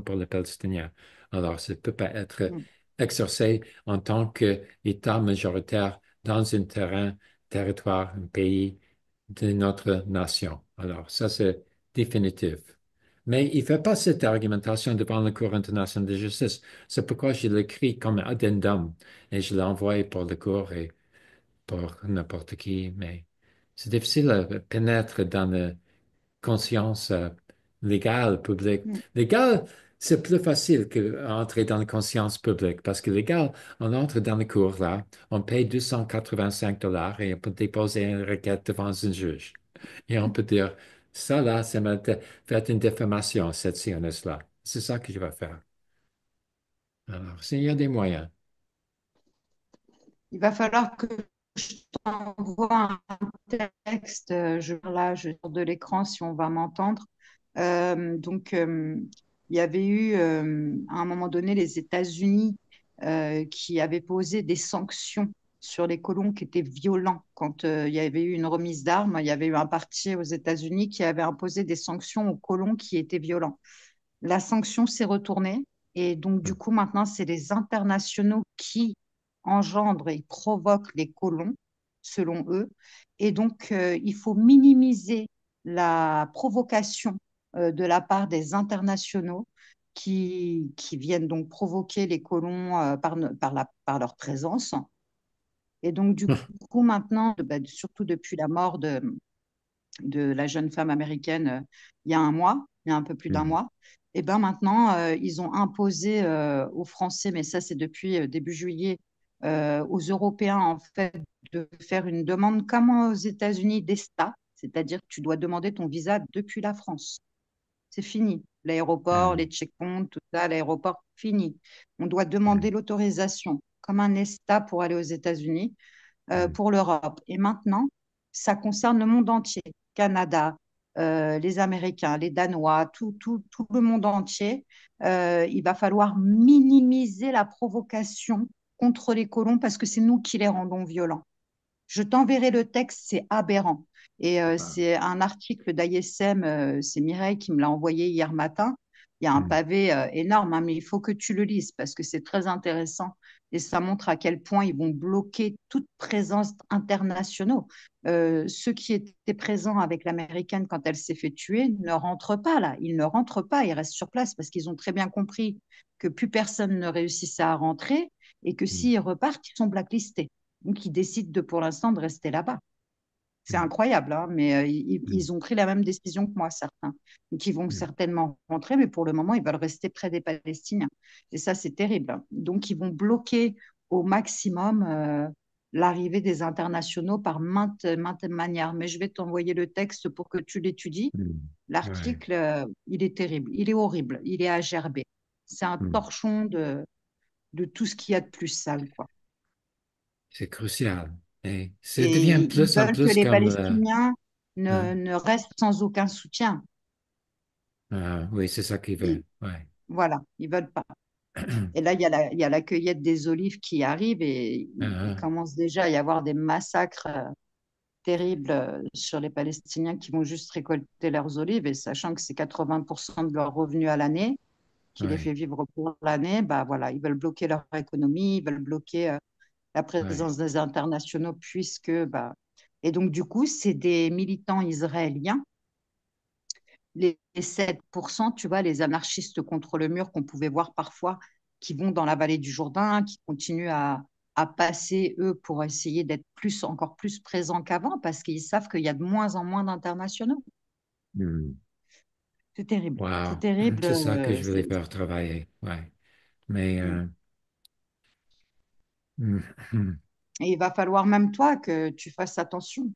pour les Palestiniens. Alors, ce ne peut pas être mm. exercé en tant qu'État majoritaire dans un terrain territoire, un pays de notre nation. Alors, ça, c'est définitif. Mais il ne fait pas cette argumentation devant la Cour internationale de justice. C'est pourquoi je l'écris comme addendum et je l'envoie pour le cours et pour n'importe qui. Mais c'est difficile à pénétrer dans la conscience euh, légale, publique. Mm. Légale, c'est plus facile qu'entrer dans la conscience publique parce que légal, on entre dans le cours là, on paye 285 dollars et on peut déposer une requête devant un juge. Et on peut dire, ça là, ça m'a fait une déformation, cette séance-là. C'est ça que je vais faire. Alors, s'il y a des moyens. Il va falloir que je t'envoie un texte. Euh, je, là, je tourne de l'écran si on va m'entendre. Euh, donc, euh, il y avait eu euh, à un moment donné les États-Unis euh, qui avaient posé des sanctions sur les colons qui étaient violents. Quand euh, il y avait eu une remise d'armes, il y avait eu un parti aux États-Unis qui avait imposé des sanctions aux colons qui étaient violents. La sanction s'est retournée et donc du coup maintenant c'est les internationaux qui engendrent et provoquent les colons selon eux. Et donc il faut minimiser la provocation euh, de la part des internationaux qui, viennent donc provoquer les colons euh, par, par, leur présence. Et donc, du mmh. coup, maintenant, bah, surtout depuis la mort de, la jeune femme américaine euh, il y a un mois, il y a un peu plus d'un mmh. mois, et eh bien maintenant, ils ont imposé aux Français, mais ça c'est depuis début juillet, aux Européens en fait, de faire une demande comme aux États-Unis d'ESTA, c'est-à-dire que tu dois demander ton visa depuis la France c'est fini. L'aéroport, hmm. les check tout ça, l'aéroport, fini. On doit demander hmm. l'autorisation, comme un ESTA pour aller aux États-Unis, euh, hmm. pour l'Europe. Et maintenant, ça concerne le monde entier, Canada, euh, les Américains, les Danois, tout, le monde entier. Euh, il va falloir minimiser la provocation contre les colons parce que c'est nous qui les rendons violents. Je t'enverrai le texte, c'est aberrant. Et euh, c'est un article d'ISM, euh, c'est Mireille qui me l'a envoyé hier matin. Il y a un mm. pavé euh, énorme, hein, mais il faut que tu le lises parce que c'est très intéressant et ça montre à quel point ils vont bloquer toute présence internationale. ceux qui étaient présents avec l'américaine quand elle s'est fait tuer ne rentrent pas là, ils ne rentrent pas, ils restent sur place parce qu'ils ont très bien compris que plus personne ne réussissait à rentrer et que mm. s'ils repartent, ils sont blacklistés. Donc ils décident de pour l'instant de rester là-bas. C'est incroyable, hein, mais euh, mmh. ils, ont pris la même décision que moi, certains, qui vont mmh. certainement rentrer, mais pour le moment, ils veulent rester près des Palestiniens. Et ça, c'est terrible. Hein. Donc, ils vont bloquer au maximum euh, l'arrivée des internationaux par maintes, manières. Mais je vais t'envoyer le texte pour que tu l'étudies. Mmh. L'article, euh, il est terrible, il est horrible, il est agerbé. C'est un torchon de, de tout ce qu'il y a de plus sale. C'est crucial. C'est devient ils plus que les euh, Palestiniens ne, restent sans aucun soutien. Ah oui, c'est ça qu'ils veulent. Voilà, ils veulent pas. Et là, il y, a la, cueillette des olives qui arrive et il, ah ah. commence déjà à y avoir des massacres euh, terribles euh, sur les Palestiniens qui vont juste récolter leurs olives et sachant que c'est 80% de leurs revenus à l'année qui les fait vivre pour l'année, bah voilà, ils veulent bloquer leur économie, ils veulent bloquer la présence des internationaux, puisque. Bah, et donc, du coup, c'est des militants israéliens. Les 7%, tu vois, les anarchistes contre le mur qu'on pouvait voir parfois, qui vont dans la vallée du Jourdain, qui continuent à, à passer, eux, pour essayer d'être plus, encore plus présents qu'avant, parce qu'ils savent qu'il y a de moins en moins d'internationaux. Hmm. C'est terrible. C'est terrible. C'est ça que euh, je voulais faire travailler. Ouais. Mais. Euh, Mm-hmm. Et il va falloir même toi que tu fasses attention.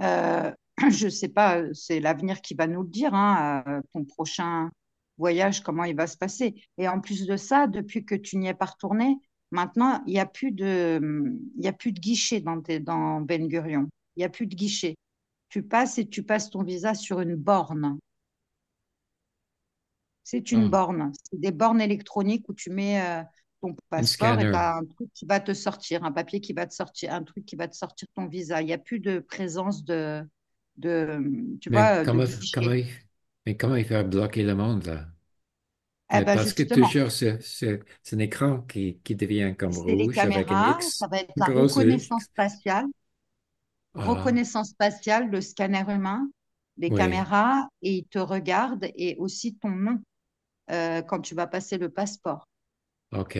Euh, je ne sais pas, c'est l'avenir qui va nous le dire, hein, euh, ton prochain voyage, comment il va se passer. Et en plus de ça, depuis que tu n'y es pas retourné, maintenant, il n'y a, plus de, y a plus de guichet dans, dans Ben Gurion. Il n'y a plus de guichet. Tu passes et tu passes ton visa sur une borne. C'est une hmm. borne. C'est des bornes électroniques où tu mets... Euh, ton passeport et un truc qui va te sortir, un papier qui va te sortir, un truc qui va te sortir ton visa. Il n'y a plus de présence de. de tu mais vois, comment, mais comment il fait bloquer le monde là ah bah, parce que toujours, c'est un écran qui, qui devient comme rouge avec un Ça va être la reconnaissance spatiale, ah. reconnaissance spatiale, le scanner humain, les caméras, et ils te regardent et aussi ton nom euh, quand tu vas passer le passeport. OK.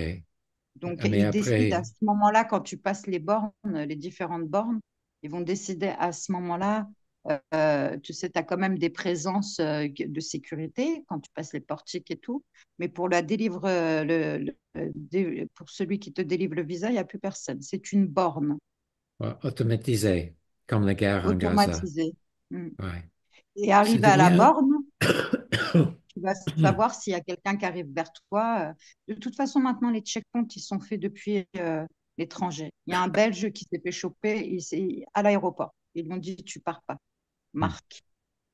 Donc, ah, ils décident à ce moment-là, quand tu passes les bornes, les différentes bornes, ils vont décider à ce moment-là, euh, tu sais, tu as quand même des présences euh, de sécurité quand tu passes les portiques et tout. Mais pour, la délivre, euh, le, pour celui qui te délivre le visa, il n'y a plus personne. C'est une borne. Ouais, automatisée, comme la guerre en Gaza. Automatisée. Mm. Et arrive à la borne, tu vas savoir s'il y a quelqu'un qui arrive vers toi. Euh, de toute façon, maintenant, les checkpoints, ils sont faits depuis euh, l'étranger. Il y a un Belge qui s'est fait choper à l'aéroport. Ils lui ont dit, tu pars pas, Marc.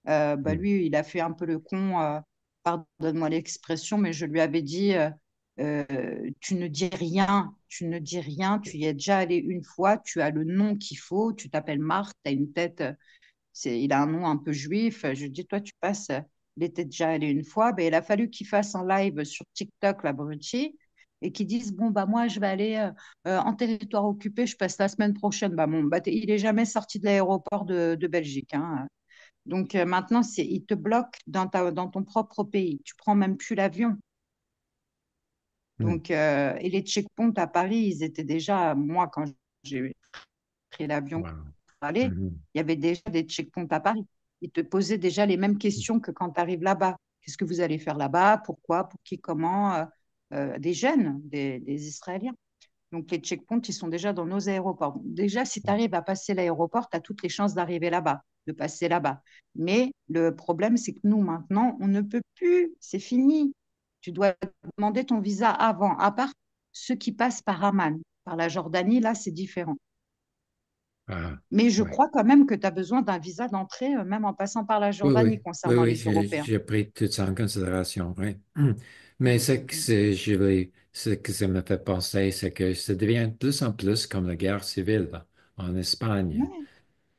Mm. Euh, bah, mm. lui, il a fait un peu le con, pardonne-moi l'expression, mais je lui avais dit, tu ne dis rien, tu ne dis rien, tu y es déjà allé une fois, tu as le nom qu'il faut, tu t'appelles Marc, tu as une tête, il a un nom un peu juif. Je lui dis, toi, tu passes il était déjà allé une fois, mais ben, il a fallu qu'il fasse un live sur TikTok, l'abruti, et qu'il dise Bon, bah, moi, je vais aller euh, euh, en territoire occupé, je passe la semaine prochaine. Bah, bah il n'est jamais sorti de l'aéroport de, Belgique. Hein. Donc euh, maintenant maintenant, il te bloque dans, dans ton propre pays. Tu prends même plus l'avion. Mmh. Donc, et les checkpoints à Paris, ils étaient déjà, moi, quand j'ai pris l'avion pour aller, mmh il y avait déjà des checkpoints à Paris ils te posaient déjà les mêmes questions que quand tu arrives là-bas. Qu'est-ce que vous allez faire là-bas Pourquoi Pour qui Comment euh, euh, Des jeunes, des, Israéliens. Donc les checkpoints, ils sont déjà dans nos aéroports. déjà, si tu arrives à passer l'aéroport, tu as toutes les chances d'arriver là-bas, de passer là-bas. Mais le problème, c'est que nous, maintenant, on ne peut plus. C'est fini. Tu dois demander ton visa avant, à part ceux qui passent par Amman. Par la Jordanie, là, c'est différent. Euh, Mais je crois quand même que tu as besoin d'un visa d'entrée, euh, même en passant par la Jordanie concernant oui, les Européens. J'ai pris tout ça en considération, Mais ce que, je ça me fait penser, c'est que ça devient de plus en plus comme la guerre civile en Espagne.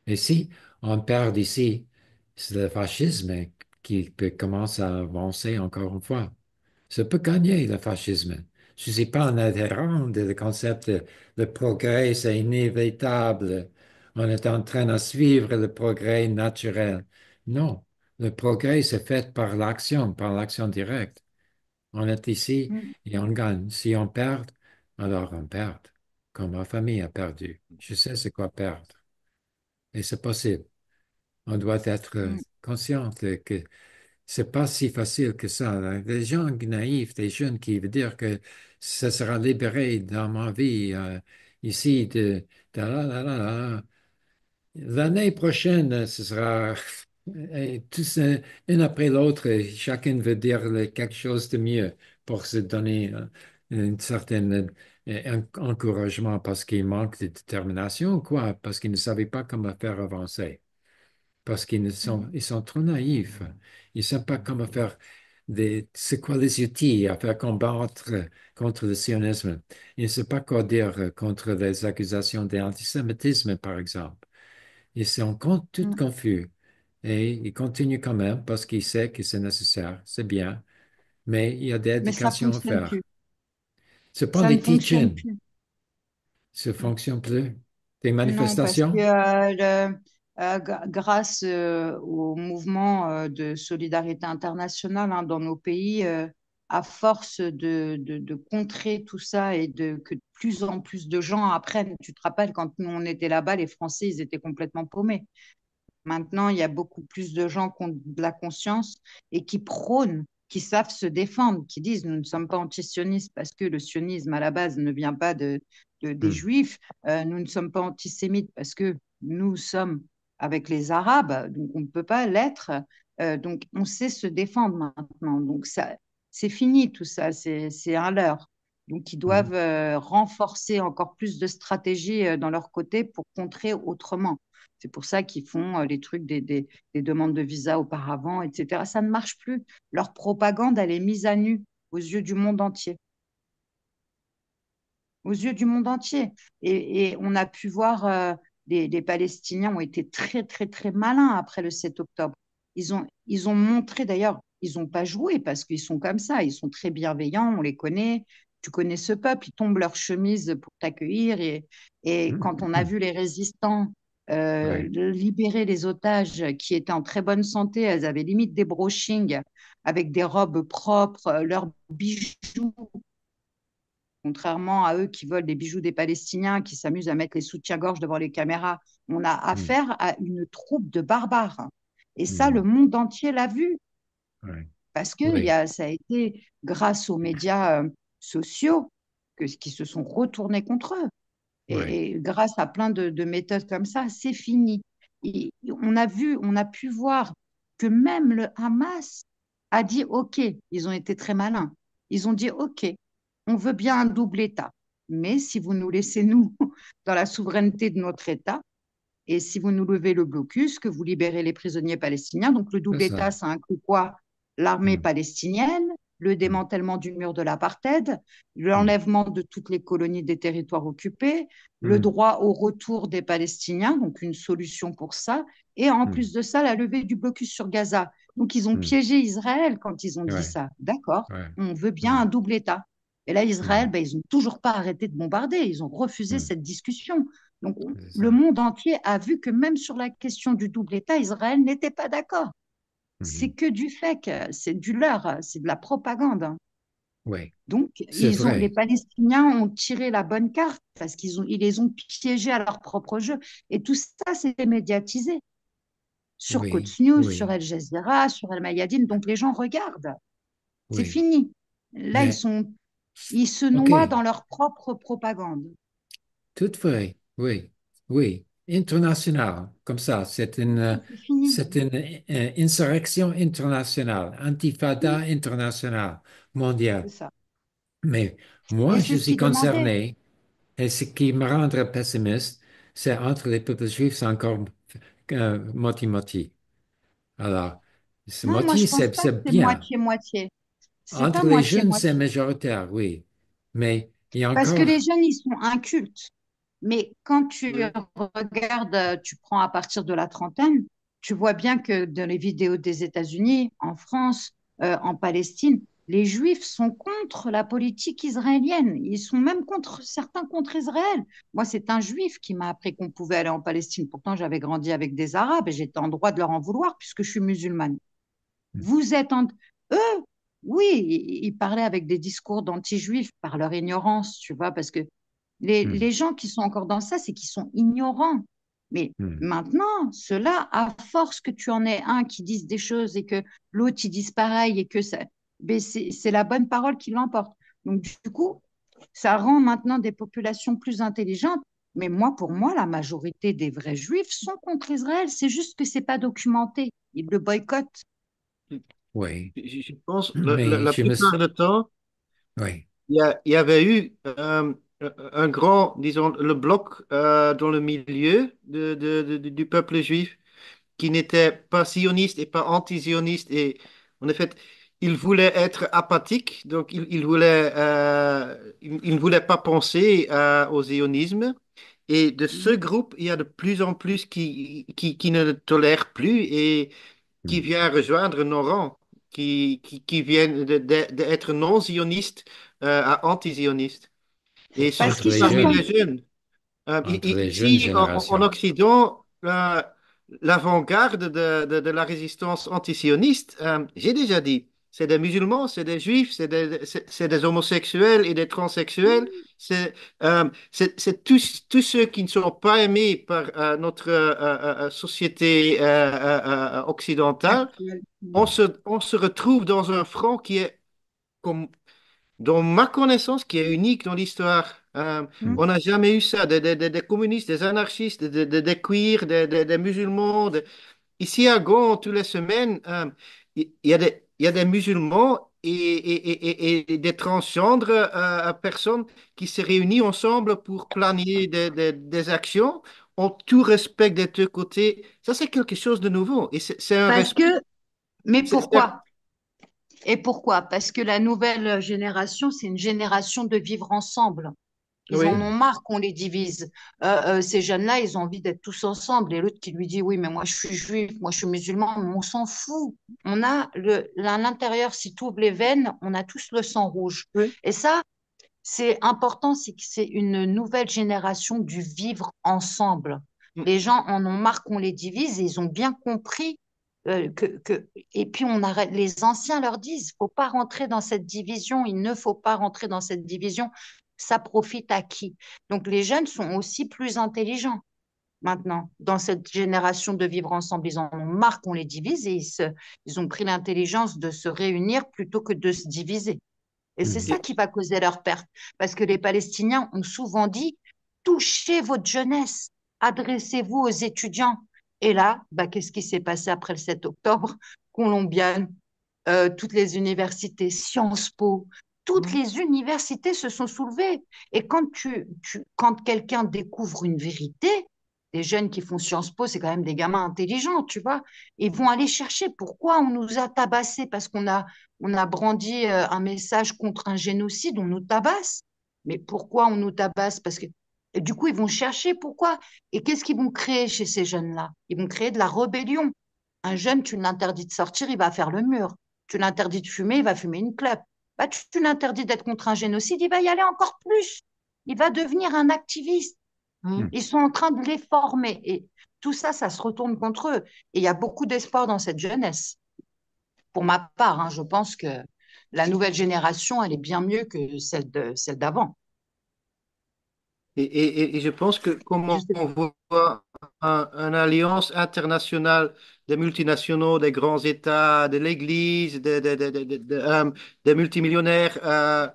Et si on perd ici, c'est le fascisme qui commence à avancer encore une fois. Ça peut gagner le fascisme. Je ne suis pas en adhérent du concept de progrès, c'est inévitable on est en train de suivre le progrès naturel. Non, le progrès se fait par l'action, par l'action directe. On est ici mm. et on gagne. Si on perd, alors on perd, comme ma famille a perdu. Je sais c'est quoi perdre. Et c'est possible. On doit être mm. conscient que c'est pas si facile que ça. Des gens naïfs, des jeunes qui veulent dire que ça sera libéré dans ma vie euh, ici de, L'année prochaine, euh, ce sera tous un, un après l'autre, chacun veut dire quelque chose de mieux pour se donner euh, une certaine euh, encouragement parce qu'il manque de détermination quoi, parce qu'ils ne savaient pas comment faire avancer, parce qu'ils sont, mm. ils sont trop naïfs, ils ne savent pas comment faire des, c'est quoi les outils à faire combattre contre le sionisme. Ils ne savent pas quoi dire contre les accusations d'antisémitisme, par exemple. Ils sont encore tout mm. confus et il continue quand même parce qu'il sait que c'est nécessaire, c'est bien, mais il y a des indications à faire. Ce n'est pas des teachings, plus. ne fonctionne plus. Des Non, parce que manifestations? Euh, euh, grâce euh, au mouvement de solidarité internationale hein, dans nos pays, à force de, de- contrer tout ça et de, que plus en plus de gens apprennent. Tu te rappelles, quand nous, on était là-bas, les Français, ils étaient complètement paumés. Maintenant, il y a beaucoup plus de gens qui ont de la conscience et qui prônent, qui savent se défendre, qui disent nous ne sommes pas antisionistes parce que le sionisme à la base ne vient pas de, des mm. juifs, euh, nous ne sommes pas antisémites parce que nous sommes avec les arabes, donc on ne peut pas l'être. Euh, donc on sait se défendre maintenant. Donc ça, c'est fini tout ça, c'est un leurre donc ils mmh doivent euh, renforcer encore plus de stratégies euh, dans leur côté pour contrer autrement. C'est pour ça qu'ils font euh, les trucs des, demandes de visa auparavant, etc. Ça ne marche plus. Leur propagande, elle est mise à nu aux yeux du monde entier. Aux yeux du monde entier. Et, on a pu voir, les, Palestiniens ont été très, très, très malins après le 7 octobre. Ils ont, ils ont montré d'ailleurs, ils n'ont pas joué parce qu'ils sont comme ça, ils sont très bienveillants, on les connaît, tu connais ce peuple, ils tombent leurs chemise pour t'accueillir. Et, mmh. quand on a vu les résistants euh, libérer les otages qui étaient en très bonne santé, elles avaient limite des brochings avec des robes propres, euh, leurs bijoux. Contrairement à eux qui volent des bijoux des Palestiniens, qui s'amusent à mettre les soutiens-gorge devant les caméras, on a mmh. affaire à une troupe de barbares. Et ça, mmh. le monde entier l'a vu. parce que ça a été grâce aux médias euh, sociaux que, qui se sont retournés contre eux. Et, grâce à plein de, méthodes comme ça, c'est fini. on a vu, on a pu voir que même le Hamas a dit OK, ils ont été très malins. Ils ont dit OK, on veut bien un double État, mais si vous nous laissez nous dans la souveraineté de notre État et si vous nous levez le blocus, que vous libérez les prisonniers palestiniens, donc le double État, ça inclut quoi L'armée mm. palestinienne, le démantèlement du mur de l'apartheid, l'enlèvement de toutes les colonies des territoires occupés, le mm. droit au retour des Palestiniens, donc une solution pour ça, et en mm. plus de ça, la levée du blocus sur Gaza. Donc ils ont mm. piégé Israël quand ils ont dit ça. D'accord, on veut bien un double État. Et là, Israël, ben, ils n'ont toujours pas arrêté de bombarder, ils ont refusé cette discussion. Donc le monde entier a vu que même sur la question du double État, Israël n'était pas d'accord. C'est mmh que du fake, c'est du leur, c'est de la propagande. Donc, les Palestiniens ont tiré la bonne carte parce qu'ils ont, ils les ont piégés à leur propre jeu. Et tout ça, c'est médiatisé sur oui, News, sur Al Jazeera, sur Al Mayadine. Donc, les gens regardent. C'est fini. Là, ils, sont, ils se noient dans leur propre propagande. Tout vrai, oui, oui internationale, comme ça. C'est une, euh, insurrection internationale, antifada internationale, mondiale. Mais moi, je suis concerné, et ce qui me rendrait pessimiste, c'est entre les peuples juifs, c'est encore moti euh, moitié Alors, c'est moitié, c'est bien. Moitié-moitié. Entre les jeunes, c'est majoritaire, oui. Mais Parce que les jeunes, ils sont incultes. Mais quand tu regardes, euh, tu prends à partir de la trentaine, tu vois bien que dans les vidéos des États-Unis, en France, euh, en Palestine, les Juifs sont contre la politique israélienne. Ils sont même contre certains contre Israël. Moi, c'est un Juif qui m'a appris qu'on pouvait aller en Palestine. Pourtant, j'avais grandi avec des Arabes et j'étais en droit de leur en vouloir puisque je suis musulmane. Mm. Vous êtes en... eux, oui, ils parlaient avec des discours d'anti-juifs par leur ignorance, tu vois, parce que Hmm. Les, gens qui sont encore dans ça, c'est qu'ils sont ignorants. Mais hmm. maintenant, cela, à force que tu en aies un qui dise des choses et que l'autre il dise pareil et que ça, ben, c'est la bonne parole qui l'emporte. Donc du coup, ça rend maintenant des populations plus intelligentes. Mais moi, pour moi, la majorité des vrais juifs sont contre Israël. C'est juste que c'est pas documenté. Ils le boycottent. Oui. Je pense, la, plupart temps, il y, avait eu euh, un grand, disons, le bloc euh, dans le milieu de, du peuple juif qui n'était pas sioniste et pas anti zioniste Et en effet, il voulait être apathique, donc il, voulait, euh, il, ne voulait pas penser euh, au sionisme. Et de mmh. ce groupe, il y a de plus en plus qui, qui, qui ne le tolèrent plus et qui mmh. vient rejoindre nos rangs, qui, qui, qui viennent d'être non-sionistes à anti zionistes et surtout parmi les ah, euh, jeunes. ici, en, Occident, euh, l'avant-garde de, la résistance antisioniste, euh, j'ai déjà dit, c'est des musulmans, c'est des juifs, c'est des, homosexuels et des transsexuels, c'est, euh, c'est, tous, ceux qui ne sont pas aimés par notre société occidentale. On se, on se retrouve dans un front qui est, comme dans ma connaissance, qui est unique dans l'histoire. Hein, hmm. On n'a jamais eu ça, des, communistes, des anarchistes, des, des queers, des, musulmans. Ici à Gand, toutes les semaines, hein, il y, a des musulmans et, des transgendres euh, personnes qui se réunissent ensemble pour planifier des, actions en tout respect des deux côtés. Ça, c'est quelque chose de nouveau. Et c'est un Parce que... Mais pourquoi et pourquoi Parce que la nouvelle génération, c'est une génération de vivre ensemble. Ils en ont marre qu'on les divise. Euh, euh, ces jeunes-là, ils ont envie d'être tous ensemble. Et l'autre qui lui dit, oui, mais moi je suis juif, moi je suis musulman, on s'en fout. On a l'intérieur, si tu les veines, on a tous le sang rouge. Et ça, c'est important, c'est que c'est une nouvelle génération du vivre ensemble. Mm. Les gens en ont marre qu'on les divise et ils ont bien compris euh, et puis on arrête. Les anciens leur disent, faut pas rentrer dans cette division. Il ne faut pas rentrer dans cette division. Ça profite à qui Donc les jeunes sont aussi plus intelligents maintenant dans cette génération de vivre ensemble. Ils en ont marre qu'on les divise et ils ont pris l'intelligence de se réunir plutôt que de se diviser. Et c'est mmh. ça qui va causer leur perte. Parce que les Palestiniens ont souvent dit, touchez votre jeunesse, adressez-vous aux étudiants, et là, bah, qu'est-ce qui s'est passé après le 7 octobre Colombienne, euh, toutes les universités, Sciences Po, toutes mmh. les universités se sont soulevées. Et quand, tu, quand quelqu'un découvre une vérité, les jeunes qui font Sciences Po, c'est quand même des gamins intelligents, tu vois. Ils vont aller chercher pourquoi on nous a tabassés, parce qu'on a, on a brandi euh, un message contre un génocide, on nous tabasse. Mais pourquoi on nous tabasse Parce que et du coup, ils vont chercher pourquoi. Et qu'est-ce qu'ils vont créer chez ces jeunes-là Ils vont créer de la rébellion. Un jeune, tu l'interdis de sortir, il va faire le mur. Tu l'interdis de fumer, il va fumer une clope. Bah, tu, l'interdis d'être contre un génocide, il va y aller encore plus. Il va devenir un activiste. Hmm. Hmm. Ils sont en train de les former. Et tout ça, ça se retourne contre eux. Et il y a beaucoup d'espoir dans cette jeunesse. Pour ma part, hein, je pense que la nouvelle génération, elle est bien mieux que celle d'avant. Et, je pense que comment on voit un, une alliance internationale des multinationaux, des grands États, de l'Église, des, euh, multimillionnaires, euh,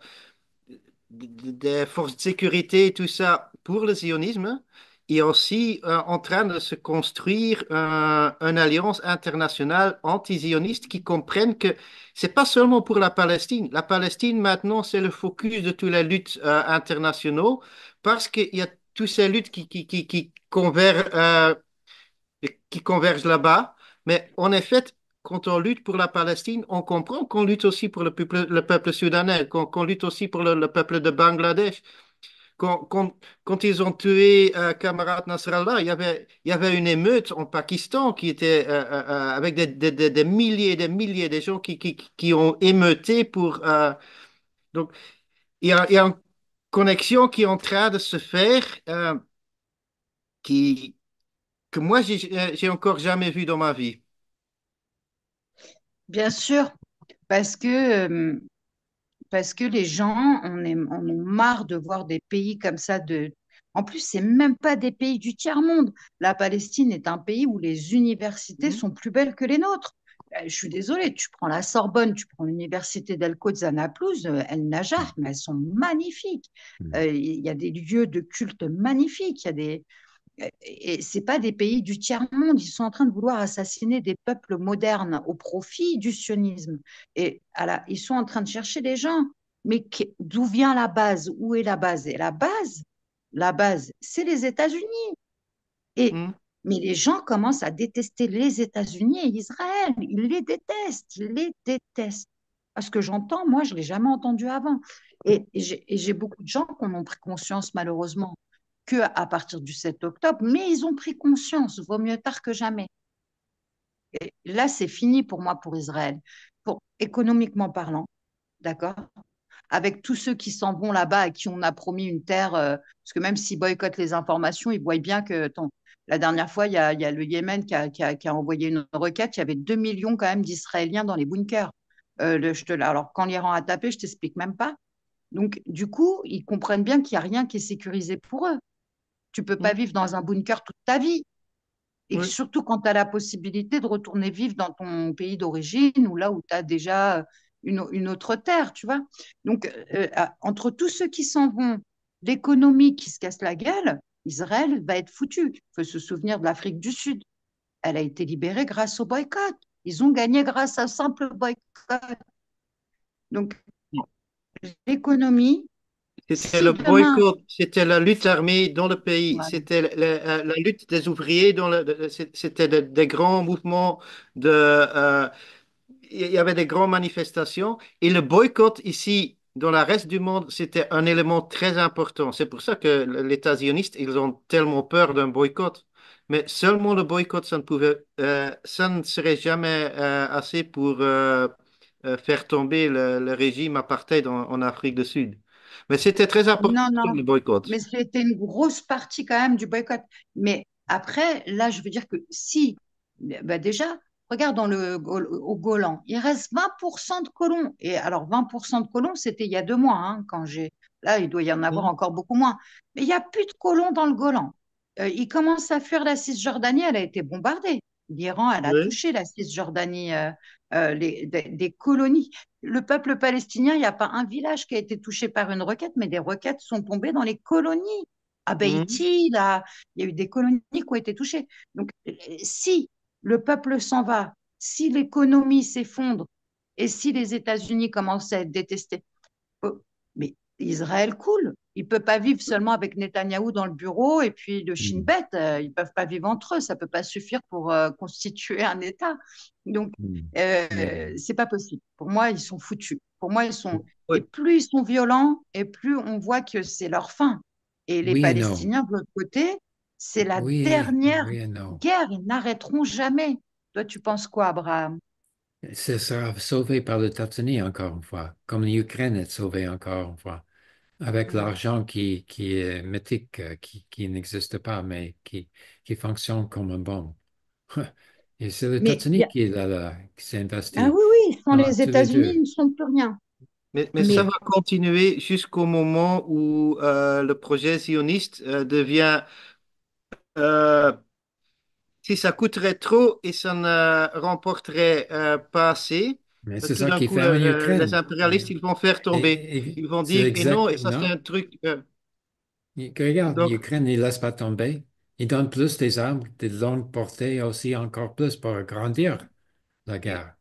des forces de sécurité, tout ça, pour le sionisme, et aussi euh, en train de se construire une alliance internationale anti zioniste qui comprenne que c'est pas seulement pour la Palestine. La Palestine maintenant c'est le focus de toutes les luttes internationales euh, internationaux parce qu'il y a toutes ces luttes qui qui qui, qui convergent euh, qui là-bas. Mais en effet, quand on lutte pour la Palestine, on comprend qu'on lutte aussi pour le peuple, soudanais, qu'on lutte aussi pour le peuple de Bangladesh. Quand, quand, quand, ils ont tué euh, camarade Nasrallah, il y, avait, il y avait une émeute en Pakistan qui était euh, euh, euh, avec des, des, des, milliers et des milliers de gens qui, qui, qui ont émeuté pour. donc, il y, a, une connexion qui est en train de se faire qui, que moi, j'ai encore jamais vu dans ma vie. Bien sûr, parce que parce que les gens on est, on marre de voir des pays comme ça de en plus, c'est même pas des pays du tiers-monde. La Palestine est un pays où les universités mmh. sont plus belles que les nôtres euh, je suis désolée, tu prends la Sorbonne, tu prends l'université d'El quds El euh, Najar, mais elles sont magnifiques. Mmh. Euh, il y a des lieux de culte magnifiques, il y a des, et c'est pas des pays du tiers monde. Ils sont en train de vouloir assassiner des peuples modernes au profit du sionisme. Et à ils sont en train de chercher des gens. Mais d'où vient la base Où est la base Et la base, la base, c'est les États-Unis. Et mm. mais les gens commencent à détester les États-Unis et Israël. Ils les détestent. Ils les détestent. Parce que j'entends, moi, je l'ai jamais entendu avant. Et, et j'ai beaucoup de gens qui en ont pris conscience malheureusement que à partir du 7 octobre, mais ils ont pris conscience, vaut mieux tard que jamais. Et là, c'est fini pour moi, pour Israël, pour, économiquement parlant, d'accord Avec tous ceux qui s'en vont là-bas et qui on a promis une terre, euh, parce que même s'ils boycottent les informations, ils voient bien que, la dernière fois, il y, a, le Yémen qui a, envoyé une requête, il y avait 2 millions quand même d'Israéliens dans les bunkers. Euh, je te, alors, quand l'Iran a tapé, je t'explique même pas. Donc, du coup, ils comprennent bien qu'il n'y a rien qui est sécurisé pour eux. Tu peux pas vivre dans un bunker toute ta vie. Et surtout quand tu as la possibilité de retourner vivre dans ton pays d'origine ou là où tu as déjà euh, une, autre terre, tu vois. Donc, euh, euh, entre tous ceux qui s'en vont, l'économie qui se casse la gueule, Israël va être foutu. Il faut se souvenir de l'Afrique du Sud. Elle a été libérée grâce au boycott. Ils ont gagné grâce à un simple boycott. Donc, l'économie, c'était le boycott, c'était la lutte armée dans le pays, c'était euh, la, lutte des ouvriers, dans le, c'était des, grands mouvements de... Euh, il y avait des grandes manifestations et le boycott ici dans le reste du monde, c'était un élément très important. C'est pour ça que l'État zioniste, ils ont tellement peur d'un boycott. Mais seulement le boycott, ça ne, pouvait, euh, ça ne serait jamais assez pour faire tomber le, régime apartheid en Afrique du Sud. Mais c'était très important boycott. Mais c'était une grosse partie quand même du boycott. Mais après, là, je veux dire que si, bah, déjà, regarde dans le, au, Golan, il reste 20% de colons. Et alors, 20% de colons, c'était il y a deux mois, hein, quand j'ai. Là, il doit y en avoir mmh. encore beaucoup moins. Mais il n'y a plus de colons dans le Golan. Euh, ils commencent à fuir la Cisjordanie, elle a été bombardée. L'Iran, elle a touché la Cisjordanie. Euh, euh, des, colonies. Le peuple palestinien, il n'y a pas un village qui a été touché par une requête, mais des requêtes sont tombées dans les colonies. À mmh. Beïti, il y a eu des colonies qui ont été touchées. Donc, euh, si le peuple s'en va, si l'économie s'effondre et si les États-Unis commencent à être détestés, oh, mais Israël coule il peuvent pas vivre seulement avec Netanyahou dans le bureau et puis le mm. Shin Bet. Ils euh, ils peuvent pas vivre entre eux. Ça ne peut pas suffire pour euh, constituer un État. Donc, mm. euh, c'est pas possible. Pour moi, ils sont foutus. Pour moi, ils sont. plus ils sont violents, et plus on voit que c'est leur fin. Et les Palestiniens, de l'autre côté, c'est la dernière guerre. Ils n'arrêteront jamais. Toi, tu penses quoi, Abraham Ce sera sauvé par le Tatani encore une fois, comme l'Ukraine est sauvée encore une fois avec l'argent qui, qui est mythique, euh, qui, qui n'existe pas, mais qui, qui fonctionne comme un bon. Et c'est les États-Unis qui, qui s'est investi. Ah oui, oui, sans ah, les États-Unis, ils ne sont plus rien. Mais, mais, ça va continuer jusqu'au moment où euh, le projet sioniste euh, devient. si ça coûterait trop et ça ne remporterait pas assez, mais c'est ça qui ferme Ukraine. Les impérialistes, ils vont faire tomber. ils vont dire, que et non, et ça, c'est un truc. Euh, regarde, l'Ukraine, ils ne laissent pas tomber. Ils donnent plus des armes des longues portées aussi, encore plus, pour agrandir la guerre.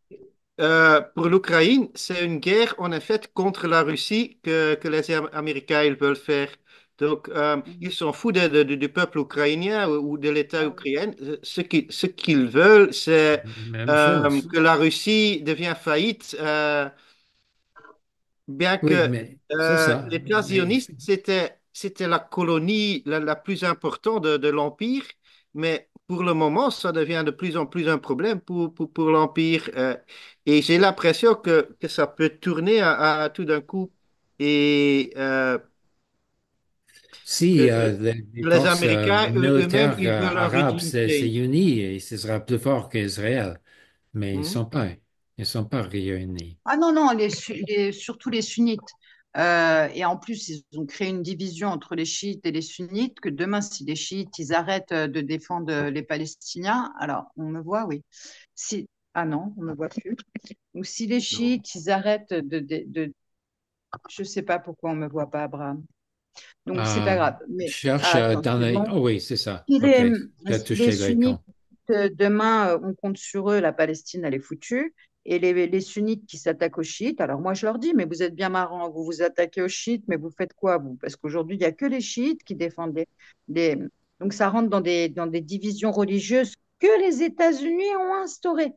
Euh, pour l'Ukraine, c'est une guerre en effet contre la Russie que, que les Américains ils veulent faire. Donc, euh, ils s'en foutent de, du peuple ukrainien ou de l'État ah. ukrainien. Ce qu'ils ce qu'ils veulent, c'est euh, que la Russie devienne faillite. Euh, bien que les zioniste, c'était, c'était la colonie la, plus importante de, l'Empire, mais pour le moment, ça devient de plus en plus un problème pour, pour, l'Empire. et j'ai l'impression que, que, ça peut tourner à, à tout d'un coup. Et si euh, euh, les, les euh, Américains eux-mêmes, ils arabes, c'est, unis et ce sera plus fort qu'Israël, mais ils ne mmh. sont pas, ils sont pas réunis. Ah non, non, surtout les sunnites. et en plus, ils ont créé une division entre les chiites et les sunnites, que demain, si les chiites, ils arrêtent de défendre les Palestiniens, alors on me voit, oui. Si, ah non, on ne me voit plus. Ou si les chiites, ils arrêtent de, de... Je ne sais pas pourquoi on ne me voit pas, Abraham. Donc, euh, c'est pas grave. cherche ah, à. Oh, oui, c'est ça. les sunnites, hein. euh, demain, euh, on compte sur eux, la Palestine, elle est foutue. Et les, sunnites qui s'attaquent aux chiites, alors moi je leur dis, mais vous êtes bien marrant, vous vous attaquez aux chiites, mais vous faites quoi vous Parce qu'aujourd'hui, il n'y a que les chiites qui défendent des, Donc ça rentre dans des, dans des divisions religieuses que les États-Unis ont instaurées.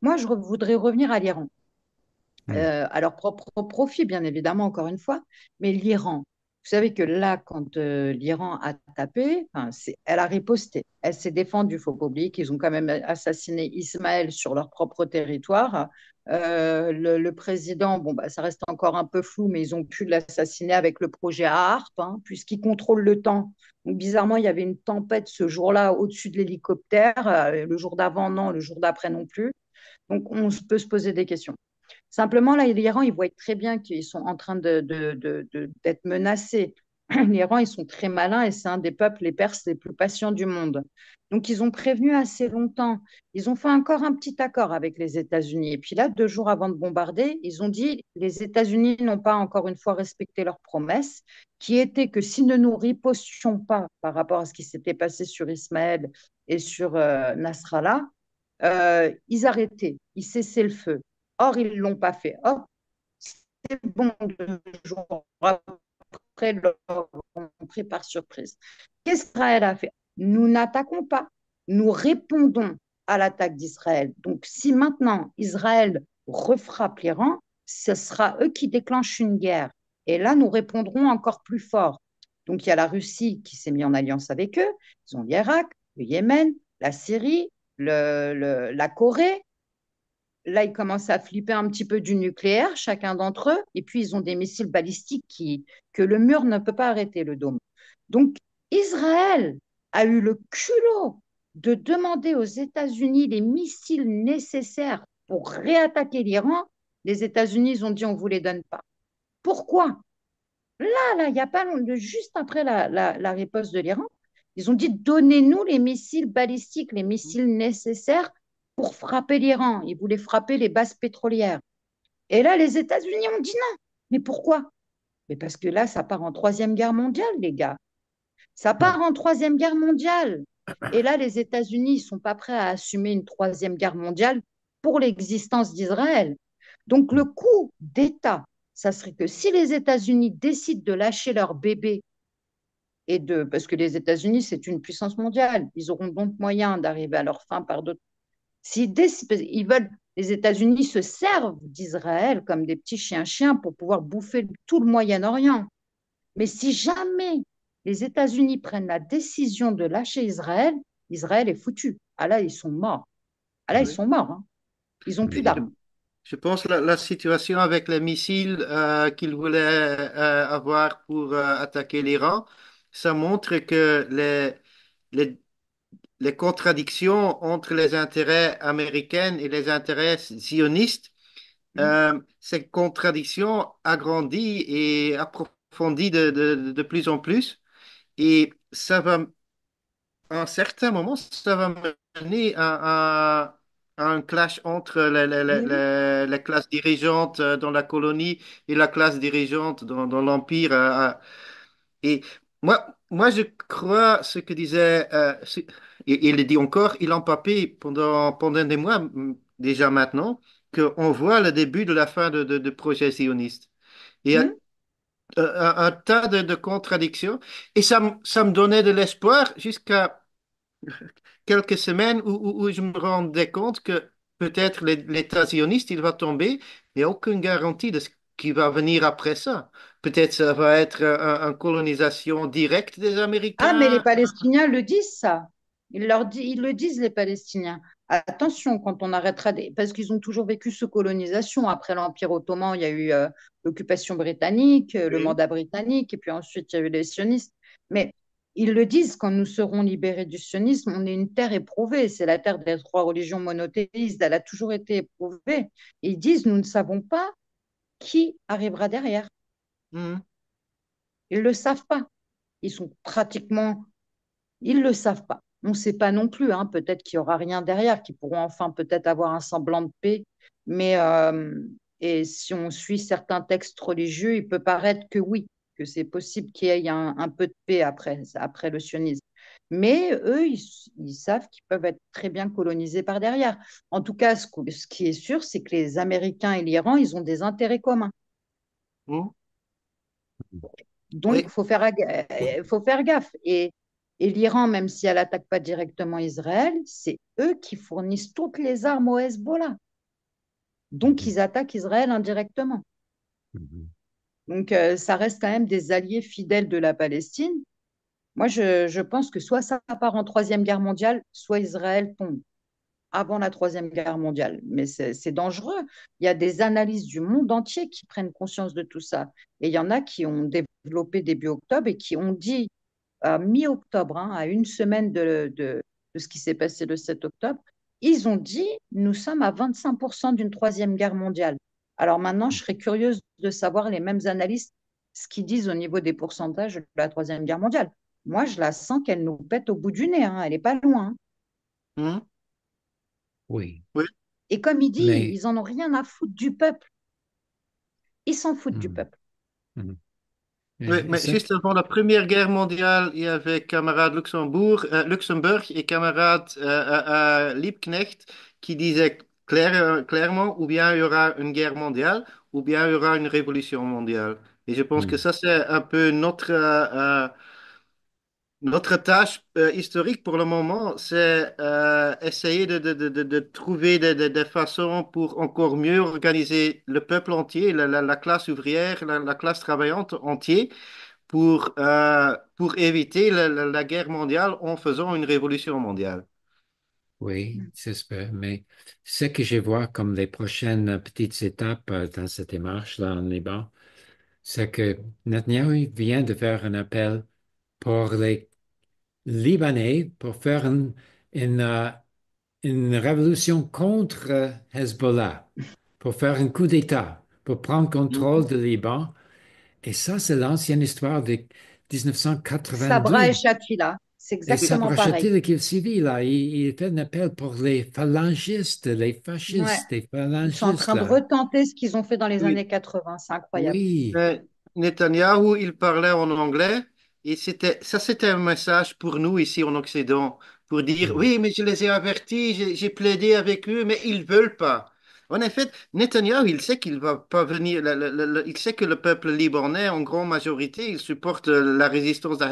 Moi, je voudrais revenir à l'Iran. Mmh. à leur propre profit, bien évidemment, encore une fois. Mais l'Iran, vous savez que là, quand euh, l'Iran a tapé, elle a riposté. Elle s'est défendue, du faux public. Ils ont quand même assassiné Ismaël sur leur propre territoire. Euh, le, président, bon, bah, ça reste encore un peu flou, mais ils ont pu l'assassiner avec le projet AARP, hein, puisqu'ils puisqu'il contrôle le temps. bizarrement, il y avait une tempête ce jour-là au-dessus de l'hélicoptère. Euh, le jour d'avant, non. Le jour d'après, non plus. Donc, on peut se poser des questions. Simplement, là, l'Iran, ils voient très bien qu'ils sont en train d'être menacés. L'Iran, ils sont très malins et c'est un des peuples, les Perses, les plus patients du monde. Donc, ils ont prévenu assez longtemps. Ils ont fait encore un petit accord avec les États-Unis. Et puis là, deux jours avant de bombarder, ils ont dit les États-Unis n'ont pas encore une fois respecté leur promesse, qui était que si nous ripostions pas par rapport à ce qui s'était passé sur Ismaël et sur euh, Nasrallah, euh, ils arrêtaient, ils cessaient le feu. Or, ils ne l'ont pas fait. Or, c'est bon de jour après leur par surprise. Qu'est-ce qu'Israël a fait Nous n'attaquons pas, nous répondons à l'attaque d'Israël. Donc, si maintenant Israël refrappe l'Iran, ce sera eux qui déclenchent une guerre. Et là, nous répondrons encore plus fort. Donc, il y a la Russie qui s'est mise en alliance avec eux. Ils ont l'Irak, le Yémen, la Syrie, la Corée. Là, ils commencent à flipper un petit peu du nucléaire, chacun d'entre eux. Et puis, ils ont des missiles balistiques qui, que le mur ne peut pas arrêter, le dôme. Donc, Israël a eu le culot de demander aux États-Unis les missiles nécessaires pour réattaquer l'Iran. Les États-Unis ont dit on ne vous les donne pas. Pourquoi Là, là, il n'y a pas longtemps, juste après la, la, la riposte de l'Iran, ils ont dit donnez-nous les missiles balistiques, les missiles nécessaires pour frapper l'Iran. Ils voulaient frapper les bases pétrolières. Et là, les États-Unis ont dit non. Mais pourquoi Mais parce que là, ça part en troisième guerre mondiale, les gars. Ça part en troisième guerre mondiale. Et là, les États-Unis ne sont pas prêts à assumer une troisième guerre mondiale pour l'existence d'Israël. Donc le coup d'État, ça serait que si les États-Unis décident de lâcher leur bébé et de parce que les États-Unis c'est une puissance mondiale, ils auront donc moyen d'arriver à leur fin par d'autres si ils veulent, les États-Unis se servent d'Israël comme des petits chiens-chiens pour pouvoir bouffer tout le Moyen-Orient. Mais si jamais les États-Unis prennent la décision de lâcher Israël, Israël est foutu. Ah là, ils sont morts. Ah là, ils sont morts. Hein. Ils n'ont plus d'armes. Je pense la, la situation avec les missiles euh, qu'ils voulaient euh, avoir pour euh, attaquer l'Iran, ça montre que les, les, les contradictions entre les intérêts américains et les intérêts sionistes. Mm. Euh, ces contradictions agrandies et approfondies de, plus en plus. Et ça va, à un certain moment, ça va mener à, un clash entre la, mm. classes dirigeantes classe euh, dirigeante dans la colonie et la classe dirigeante dans, l'Empire. Euh, et moi, moi, je crois ce que disait il, il dit encore, il en pendant, pendant des mois, déjà maintenant, qu'on voit le début de la fin du de, projet sioniste. Et y mm-hmm. un, un, tas de, contradictions. Et ça, ça me donnait de l'espoir jusqu'à quelques semaines où, je me rendais compte que peut-être l'État sioniste, il va tomber, mais aucune garantie de ce qui va venir après ça. Peut-être ça va être euh, une colonisation directe des Américains. Ah, mais les Palestiniens le disent, ça. Ils, leur ils le disent, les Palestiniens. Attention, quand on arrêtera des... Parce qu'ils ont toujours vécu sous colonisation. Après l'Empire ottoman, il y a eu euh, l'occupation britannique, euh, le mandat britannique, et puis ensuite, il y a eu les sionistes. Mais ils le disent, quand nous serons libérés du sionisme, on est une terre éprouvée. C'est la terre des trois religions monothéistes. Elle a toujours été éprouvée. Ils disent, nous ne savons pas qui arrivera derrière. Mmh. Ils ne le savent pas. Ils sont pratiquement... Ils ne le savent pas. On ne sait pas non plus, hein, peut-être qu'il n'y aura rien derrière, qu'ils pourront enfin peut-être avoir un semblant de paix. Mais euh, et si on suit certains textes religieux, il peut paraître que oui, que c'est possible qu'il y ait un, peu de paix après, après le sionisme. Mais eux, ils, savent qu'ils peuvent être très bien colonisés par derrière. En tout cas, ce, qui est sûr, c'est que les Américains et l'Iran, ils ont des intérêts communs. Mmh. Donc, il faut, faire, euh, faut faire gaffe. Et et l'Iran, même si elle n'attaque pas directement Israël, c'est eux qui fournissent toutes les armes au Hezbollah. Donc, mhm. ils attaquent Israël indirectement. Mhm. Donc, euh, ça reste quand même des alliés fidèles de la Palestine. Moi, je, pense que soit ça part en Troisième Guerre mondiale, soit Israël tombe avant la Troisième Guerre mondiale. Mais c'est dangereux. Il y a des analyses du monde entier qui prennent conscience de tout ça. Et il y en a qui ont développé début octobre et qui ont dit à mi-octobre, hein, à une semaine de, ce qui s'est passé le 7 octobre, ils ont dit nous sommes à 25% d'une troisième guerre mondiale. Alors maintenant, je serais curieuse de savoir les mêmes analystes ce qu'ils disent au niveau des pourcentages de la troisième guerre mondiale. Moi, je la sens qu'elle nous pète au bout du nez, hein, elle n'est pas loin. Hein oui. Et comme il dit, ils n'en ont rien à foutre du peuple. Ils s'en foutent du mmh. peuple. Mmh mais juste avant la Première Guerre mondiale, il y avait camarade Luxembourg, euh, Luxembourg et camarade euh, euh, Liebknecht qui disaient clairement ou bien il y aura une guerre mondiale ou bien il y aura une révolution mondiale. Et je pense que ça, c'est un peu notre, notre tâche euh, historique pour le moment, c'est euh, essayer de, de, de, de trouver des, façons pour encore mieux organiser le peuple entier, la, classe ouvrière, la, classe travaillante entière, pour, euh, pour éviter la, guerre mondiale en faisant une révolution mondiale. Oui, j'espère. Mais ce que je vois comme les prochaines petites étapes euh, dans cette démarche-là en Liban, c'est que Netanyahu vient de faire un appel pour les Libanais pour faire une, euh, révolution contre euh, Hezbollah, pour faire un coup d'État, pour prendre contrôle mhm. du Liban. Et ça, c'est l'ancienne histoire de 1982. Sabra et Shatila, c'est exactement et Sabra pareil. qui est civil. là, il, il, fait un appel pour les phalangistes, les fascistes, les phalangistes. Ils sont en train de retenter ce qu'ils ont fait dans les années 80, c'est incroyable. Oui. Netanyahu, il parlait en anglais, et c'était, ça, c'était un message pour nous ici en Occident, pour dire, mmh. oui, mais je les ai avertis, j'ai j'ai plaidé avec eux, mais ils veulent pas. En effet, Netanyahu, il sait qu'il va pas venir, il sait que le peuple libanais, en grande majorité, il supporte euh, la résistance à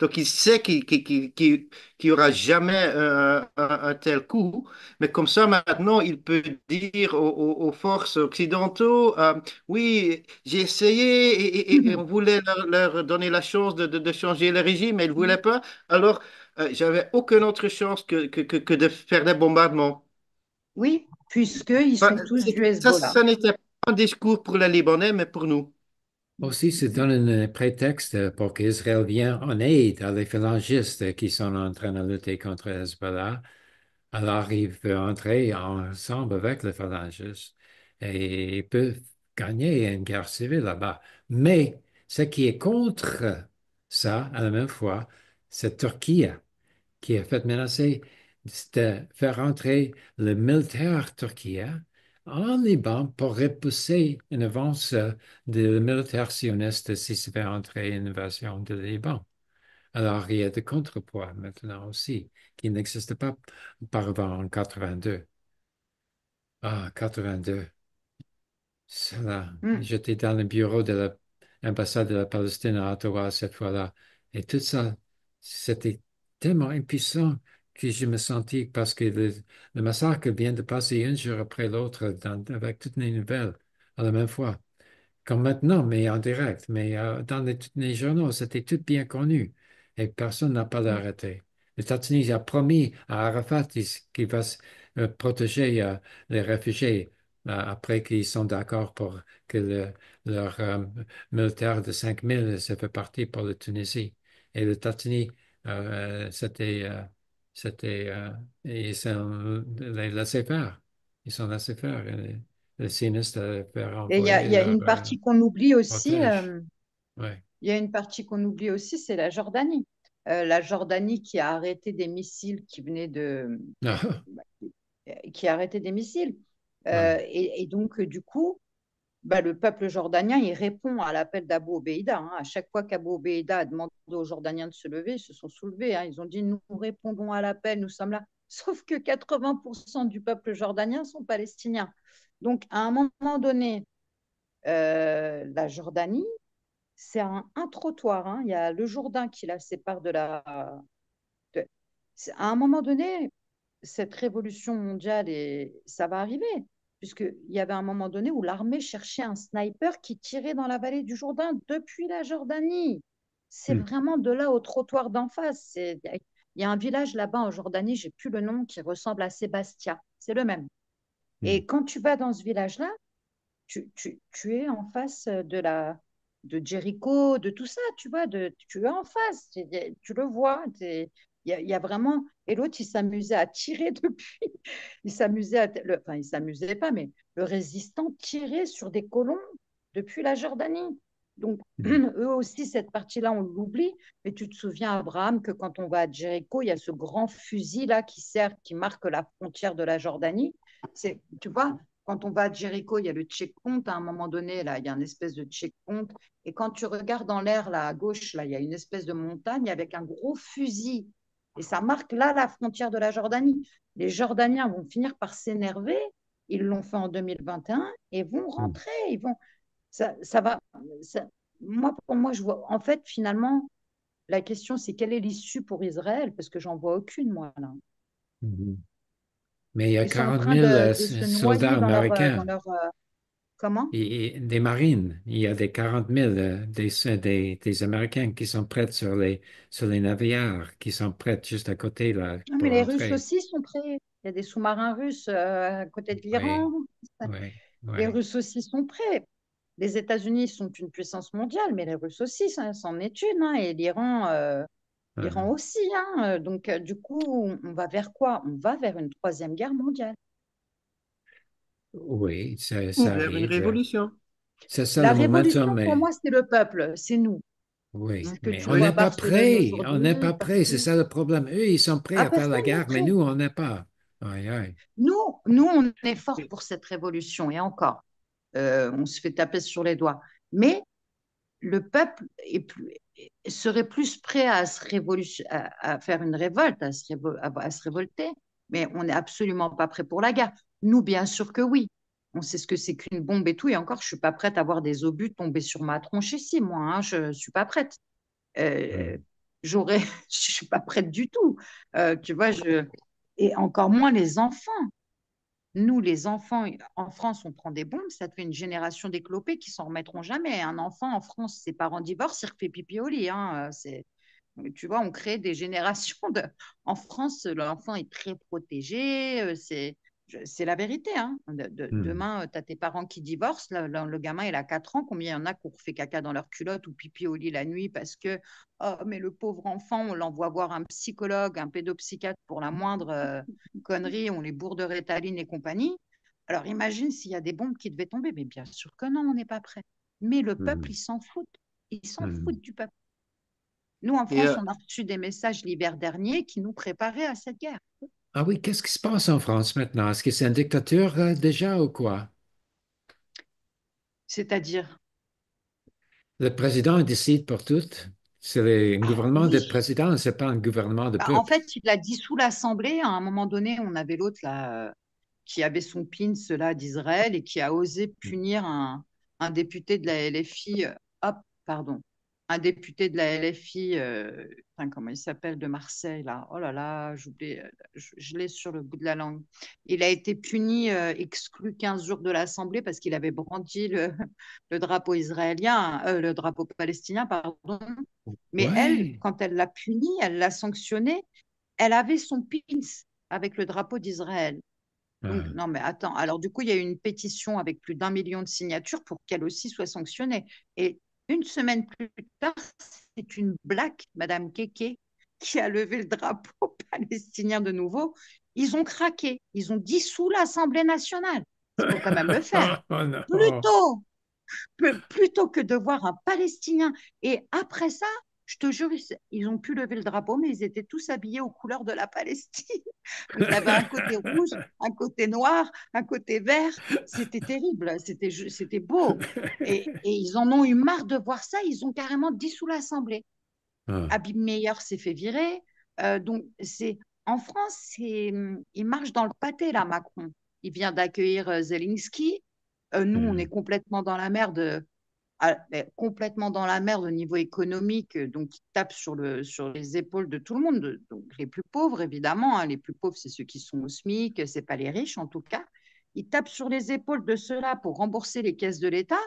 Donc il sait qu'il qu n'y aura jamais un, tel coup. Mais comme ça, maintenant, il peut dire aux, forces occidentaux, euh, oui, j'ai essayé et, on voulait leur, donner la chance de, changer le régime, mais ils ne voulaient pas. Alors, euh, j'avais aucune autre chance que de faire des bombardements. Oui, puisqu'ils sont tous du Hezbollah. Ça, n'était pas un discours pour les Libanais, mais pour nous. Aussi, ça donne un prétexte pour qu'Israël vienne en aide à les phalangistes qui sont en train de lutter contre Hezbollah. Alors, il peut entrer ensemble avec les phalangistes et il peut gagner une guerre civile là-bas. Mais ce qui est contre ça, à la même fois, c'est Turquie qui est fait menacer c'était faire entrer le militaire turquien en Liban pour repousser une avance euh, du militaire sioniste si se fait entrer une invasion de Liban. Alors, il y a des contrepoids maintenant aussi qui n'existaient pas auparavant en 82. Ah, 82. Cela. Hmm. J'étais dans le bureau de l'ambassade de la Palestine à Ottawa cette fois-là. Et tout ça, c'était tellement impuissant que je me sentis parce que le, massacre vient de passer un jour après l'autre avec toutes les nouvelles à la même fois. Comme maintenant, mais en direct. Mais euh, dans les, les journaux, c'était tout bien connu et personne n'a pas mm. l'arrêté. Le états a promis à Arafat qu'il va euh, protéger euh, les réfugiés après qu'ils sont d'accord pour que leur militaire de 5000 se fait partie pour la Tunisie. Et le états c'était c'était euh, ils sont euh, laissés faire. Ils sont laissés faire. Les, les euh, Et il y, a, y a une euh, partie qu'on oublie aussi. Il y a une partie qu'on oublie aussi, c'est la Jordanie. la Jordanie qui a arrêté des missiles qui venaient de. qui a arrêté des missiles. et, donc, du coup, bah, le peuple jordanien il répond à l'appel d'Abu Obeida. Hein. À chaque fois qu'Abu Obeida a demandé aux Jordaniens de se lever, ils se sont soulevés. Hein. Ils ont dit nous répondons à l'appel, nous sommes là. Sauf que 80% du peuple jordanien sont palestiniens. Donc à un moment donné, euh, la Jordanie, c'est un, trottoir. Hein. Il y a le Jourdain qui la sépare de la. À un moment donné, cette révolution mondiale, ça va arriver puisqu'il y avait un moment donné où l'armée cherchait un sniper qui tirait dans la vallée du Jourdain depuis la Jordanie. C'est hmm. vraiment de là au trottoir d'en face. Il y, a un village là-bas en Jordanie, j'ai plus le nom, qui ressemble à Sébastien. C'est le même. Hmm. Et quand tu vas dans ce village-là, tu, tu, es en face de la de Jéricho, de tout ça, tu vois, de, tu es en face, tu, tu le vois, il y, a, vraiment. Et l'autre, il s'amusait à tirer depuis. Il s'amusait à. Enfin, il s'amusait pas, mais le résistant tirait sur des colons depuis la Jordanie. Donc, mmh. eux aussi, cette partie-là, on l'oublie. Mais tu te souviens, Abraham, que quand on va à Jéricho, il y a ce grand fusil-là qui sert, qui marque la frontière de la Jordanie. C'est, tu vois, quand on va à Jéricho, il y a le checkpoint à un moment donné, là, il y a une espèce de checkpoint. Et quand tu regardes dans l'air, là, à gauche, là, il y a une espèce de montagne avec un gros fusil et ça marque là la frontière de la Jordanie. Les Jordaniens vont finir par s'énerver. Ils l'ont fait en 2021 et vont hmm. rentrer. Ils vont. Ça, va. Moi, pour moi, je vois. En fait, finalement, la question, c'est quelle est l'issue pour Israël Parce que j'en vois aucune, moi, là. Mhm. Mais il y a 40 000 euh, soldats euh, américains. Et, des marines. Il y a des 40 000 euh, euh, des, Américains qui sont prêts sur les, sur les navires, qui sont prêts juste à côté. Là, ah, les Russes aussi sont prêts. Il y a des sous-marins russes euh, à côté de l'Iran. Les Russes aussi sont prêts. Les États-Unis sont une puissance mondiale, mais les Russes aussi, c'en est une. Hein, et l'Iran aussi. Hein. donc, du coup, on va vers quoi On va vers une troisième guerre mondiale. Oui, ça, ça Une euh, révolution. Ça, ça, la révolution, mais... pour moi, c'est le peuple, c'est nous. Oui, hein, mais on n'est pas prêts, on n'est pas prêt, c'est ça le problème. Eux, ils sont prêts ah, à, faire la guerre, mais nous, on n'est pas. Nous, nous, on est fort pour cette révolution, et encore, euh, on se fait taper sur les doigts. Mais le peuple serait plus prêt à, se à, faire une révolte, à se, à se révolter, mais on n'est absolument pas prêt pour la guerre. Nous, bien sûr que oui. On sait ce que c'est qu'une bombe et tout. Et encore, je suis pas prête à voir des obus tomber sur ma tronche ici, moi. Hein, je suis pas prête. Euh, J'aurais, je suis pas prête du tout. Euh, tu vois, je et encore moins les enfants. Nous, les enfants, en France, on prend des bombes, ça fait une génération d'éclopés qui s'en remettront jamais. Un enfant en France, ses parents divorcent, il refait pipi au lit. Hein, euh, c'est, tu vois, on crée des générations de. En France, l'enfant est très protégé. Euh, c'est, c'est la vérité. Hein. Hmm. Demain, euh, tu as tes parents qui divorcent, le, gamin il a 4 ans, combien il y en a qui ont fait caca dans leur culotte ou pipi au lit la nuit parce que, oh, mais le pauvre enfant, on l'envoie voir un psychologue, un pédopsychiatre pour la moindre euh, connerie, on les bourre de rétaline et compagnie. Alors imagine s'il y a des bombes qui devaient tomber, mais bien sûr que non, on n'est pas prêt. Mais le hmm. peuple, il s'en fout. Il s'en hmm. fout du peuple. Nous, en France, euh, on a reçu des messages l'hiver dernier qui nous préparaient à cette guerre. Ah oui, qu'est-ce qui se passe en France maintenant? Est-ce que c'est un dictateur déjà ou quoi? C'est-à-dire, Le président décide pour toutes. C'est un ah gouvernement de président, président, n'est pas un gouvernement de bah, peuple. en fait, il a dissous l'Assemblée. À un moment donné, on avait l'autre là, euh, qui avait son pin, là, d'Israël, et qui a osé mm. punir un, député de la LFI. Euh, hop, pardon un député de la LFI, enfin, euh, comment il s'appelle, de Marseille, là, oh là là, euh, je, je l'ai sur le bout de la langue. Il a été puni, euh, exclu 15 jours de l'Assemblée parce qu'il avait brandi le, drapeau israélien, le drapeau palestinien, pardon. Mais elle, quand elle l'a puni, elle l'a sanctionné, elle avait son pins avec le drapeau d'Israël. non, mais attends. Alors, du coup, il y a eu une pétition avec plus d'un million de signatures pour qu'elle aussi soit sanctionnée. Et une semaine plus tard, c'est une blague, Madame Keke, qui a levé le drapeau palestinien de nouveau. Ils ont craqué, ils ont dissous l'Assemblée nationale. Il faut quand même le faire. Oh, plutôt, plutôt que de voir un Palestinien. Et après ça, je te jure, ils ont pu lever le drapeau, mais ils étaient tous habillés aux couleurs de la Palestine. Il y avait un côté rouge, un côté noir, un côté vert. C'était terrible, c'était, beau. Et, ils en ont eu marre de voir ça. Ils ont carrément dissous l'Assemblée. Ah. Habib s'est fait virer. Euh, donc, c'est en France, il marche dans le pâté, là, Macron. Il vient d'accueillir euh, Zelensky. Euh, nous, on hmm. est complètement dans la merde complètement dans la merde au niveau économique, euh, donc il tape sur, les épaules de tout le monde, euh, donc les plus pauvres évidemment, hein, les plus pauvres c'est ceux qui sont au SMIC, euh, c'est pas les riches en tout cas, il tape sur les épaules de ceux-là pour rembourser les caisses de l'État,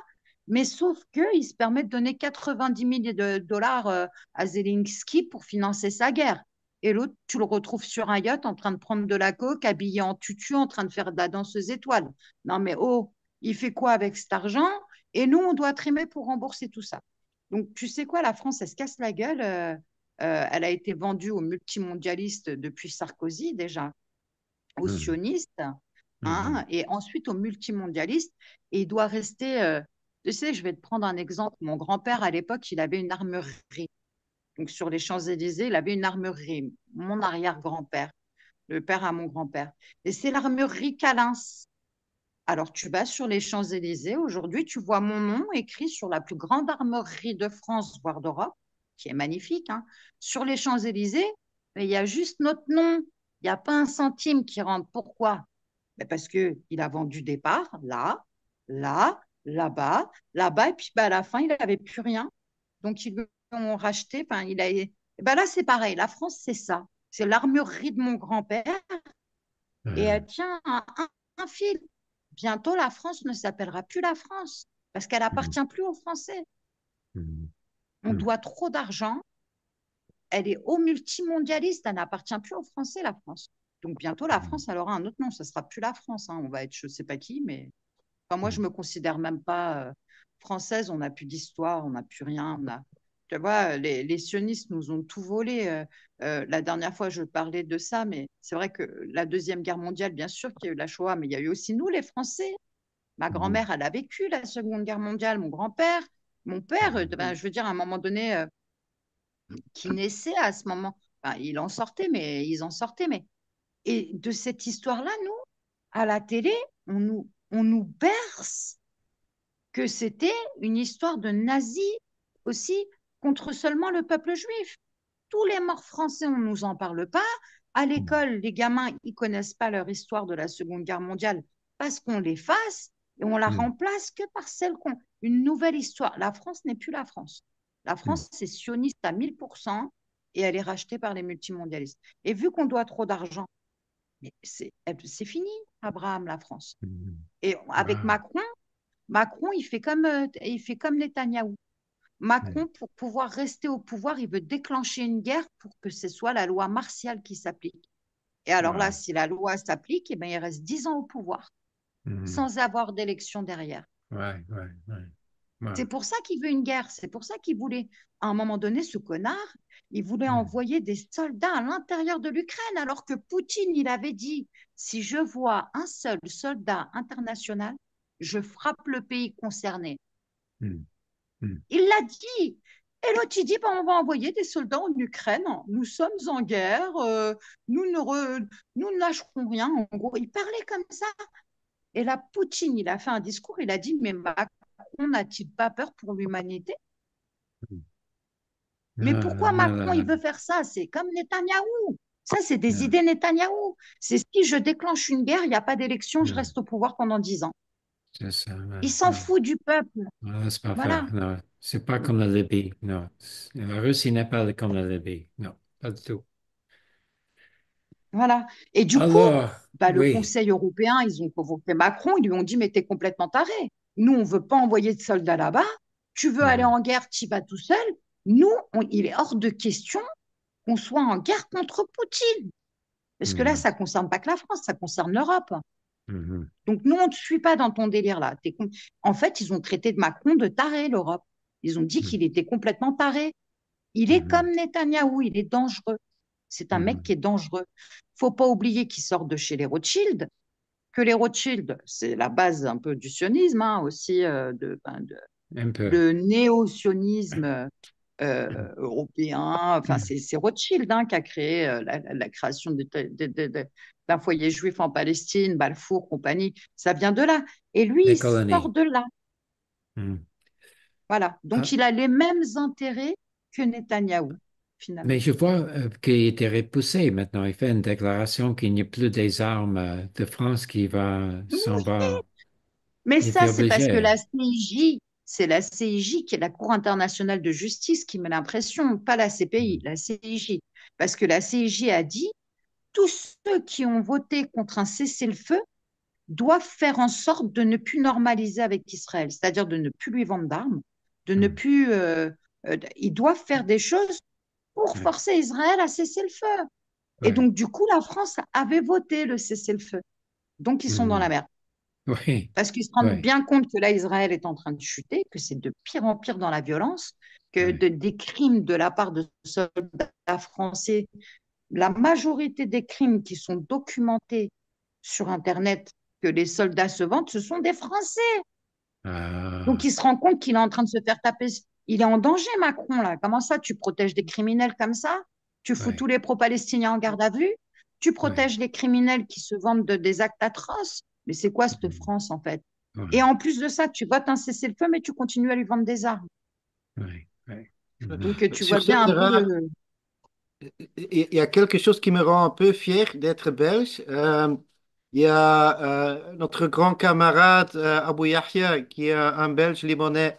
mais sauf qu'ils se permet de donner 90 000 de dollars à Zelensky pour financer sa guerre. Et l'autre, tu le retrouves sur un yacht en train de prendre de la coke, habillé en tutu, en train de faire de la danseuse étoiles Non mais oh, il fait quoi avec cet argent et nous, on doit trimer pour rembourser tout ça. Donc, tu sais quoi, la France, elle se casse la gueule. Euh, euh, elle a été vendue aux multimondialistes depuis Sarkozy déjà, aux mmh. sionistes, mmh, hein, mmh. et ensuite aux multimondialistes. Et il doit rester, euh, tu sais, je vais te prendre un exemple. Mon grand-père, à l'époque, il avait une armurerie. Donc, sur les Champs-Élysées, il avait une armurerie. Mon arrière-grand-père, le père à mon grand-père. Et c'est l'armurerie Calins. Alors, tu vas sur les Champs-Élysées. Aujourd'hui, tu vois mon nom écrit sur la plus grande armorerie de France, voire d'Europe, qui est magnifique. Hein. Sur les Champs-Élysées, il y a juste notre nom. Il n'y a pas un centime qui rentre. Pourquoi ben, Parce qu'il a vendu des parts là, là, là-bas, là-bas. Et puis, ben, à la fin, il n'avait plus rien. Donc, ils l'ont racheté. il ben là, c'est pareil. La France, c'est ça. C'est l'armurerie de mon grand-père. Et euh. elle tient un, un fil bientôt la France ne s'appellera plus la France parce qu'elle mm. appartient plus aux Français. Mm. On mm. doit trop d'argent. Elle est au multimondialiste. Elle n'appartient plus aux Français, la France. Donc bientôt, la France, elle aura un autre nom. Ce ne sera plus la France. Hein. On va être je ne sais pas qui, mais moi, je ne me considère même pas euh, française. On n'a plus d'histoire, on n'a plus rien. On a... Tu vois, les, les, sionistes nous ont tout volé. Euh, euh, la dernière fois, je parlais de ça, mais c'est vrai que la Deuxième Guerre mondiale, bien sûr qu'il y a eu la Shoah, mais il y a eu aussi nous, les Français. Ma mmh. grand-mère, elle a vécu la Seconde Guerre mondiale, mon grand-père, mon père, euh, ben, je veux dire, à un moment donné, qui naissait à ce moment. il en sortait, mais ils en sortaient. Mais... Et de cette histoire-là, nous, à la télé, on nous, on nous berce que c'était une histoire de nazis aussi contre seulement le peuple juif. Tous les morts français, on ne nous en parle pas. À mmh. l'école, les gamins, ils connaissent pas leur histoire de la Seconde Guerre mondiale parce qu'on l'efface et on la mmh. remplace que par celle qu'on... Une nouvelle histoire. La France n'est plus la France. La mmh. France, c'est sioniste à 1000% et elle est rachetée par les multimondialistes. Et vu qu'on doit trop d'argent, c'est fini, Abraham, la France. Et avec Macron, Macron, il fait comme, euh, il fait comme Netanyahou. Macron, pour pouvoir rester au pouvoir, il veut déclencher une guerre pour que ce soit la loi martiale qui s'applique. Et alors là, si la loi s'applique, eh ben, il reste dix ans au pouvoir mmh. sans avoir d'élection derrière. c'est pour ça qu'il veut une guerre. C'est pour ça qu'il voulait, à un moment donné, ce connard, il voulait mmh. envoyer des soldats à l'intérieur de l'Ukraine, alors que Poutine, il avait dit, si je vois un seul soldat international, je frappe le pays concerné. Mmh. Hmm. Il l'a dit. Et l'autre, il dit, ben, on va envoyer des soldats en Ukraine, nous sommes en guerre, euh, nous, ne nous lâcherons rien. En gros, il parlait comme ça. Et là, Poutine, il a fait un discours, il a dit, mais Macron n'a-t-il pas peur pour l'humanité hmm. Mais ah pourquoi Macron, il veut faire ça C'est comme Netanyahu. Ça, c'est des ah. idées Netanyahu. C'est si je déclenche une guerre, il n'y a pas d'élection, je ah. reste au pouvoir pendant dix ans. Il s'en fout du peuple. c'est pas c'est pas comme la Libye. Non. La Russie n'est pas comme la Libye. Non, pas du tout. Voilà. Et du coup, bah, le Conseil européen, ils ont convoqué Macron, ils lui ont dit, mais t'es complètement taré. Nous, on ne veut pas envoyer de soldats là-bas. Tu veux aller en guerre, tu vas tout seul. Nous, il est hors de question qu'on soit en guerre contre Poutine. Parce que là, hmm. ça ne concerne pas que la France, ça concerne l'Europe. Mhm. Donc, nous, on ne te suit pas dans ton délire-là. En fait, ils ont traité de Macron de taré, l'Europe. Ils ont dit mhm. qu'il était complètement taré. Il est mhm. comme Netanyahou, il est dangereux. C'est un mec qui est dangereux. faut pas oublier qu'il sort de chez les Rothschild, que les Rothschild, c'est la base un peu du sionisme, hein, aussi euh, de, ben, de néo-sionisme Euh, mmh. européen. Enfin, mmh. c'est Rothschild hein, qui a créé euh, la, création d'un foyer juif en Palestine, Balfour, compagnie. Ça vient de là. Et lui, il sort de là. Mmh. Voilà. Donc, ah. il a les mêmes intérêts que Netanyahou. Finalement. Mais je vois euh, qu'il était repoussé maintenant. Il fait une déclaration qu'il n'y a plus des armes de France qui va s'en va. Mais ça, c'est parce que la CIJ c'est la CIJ, qui est la Cour internationale de justice, qui met l'impression, pas la CPI, mmh. la CIJ. Parce que la CIJ a dit, tous ceux qui ont voté contre un cessez-le-feu doivent faire en sorte de ne plus normaliser avec Israël, c'est-à-dire de ne plus lui vendre d'armes, de ne mmh. plus... Euh, euh, ils doivent faire des choses pour mmh. forcer Israël à cesser le feu. Et donc, du coup, la France avait voté le cessez-le-feu. Donc, ils sont dans la merde. Parce qu'ils se rendent bien compte que là, Israël est en train de chuter, que c'est de pire en pire dans la violence, que des crimes de la part de soldats français, la majorité des crimes qui sont documentés sur Internet que les soldats se vendent, ce sont des Français. Ah. Donc il se rend compte qu'il est en train de se faire taper. Il est en danger, Macron, là. Comment ça, tu protèges des criminels comme ça Tu fous tous les pro-palestiniens en garde à vue Tu protèges les criminels qui se vendent de, des actes atroces mais c'est quoi cette mmh. France, en fait Et en plus de ça, tu vois, un cessez-le-feu, mais tu continues à lui vendre des armes. Oui, oui. Mmh. Donc, tu vois bien un peu. Il y a quelque chose qui me rend un peu fier d'être belge. Euh, il y a euh, notre grand camarade Abu euh, Abou Yahya, qui est un Belge libanais,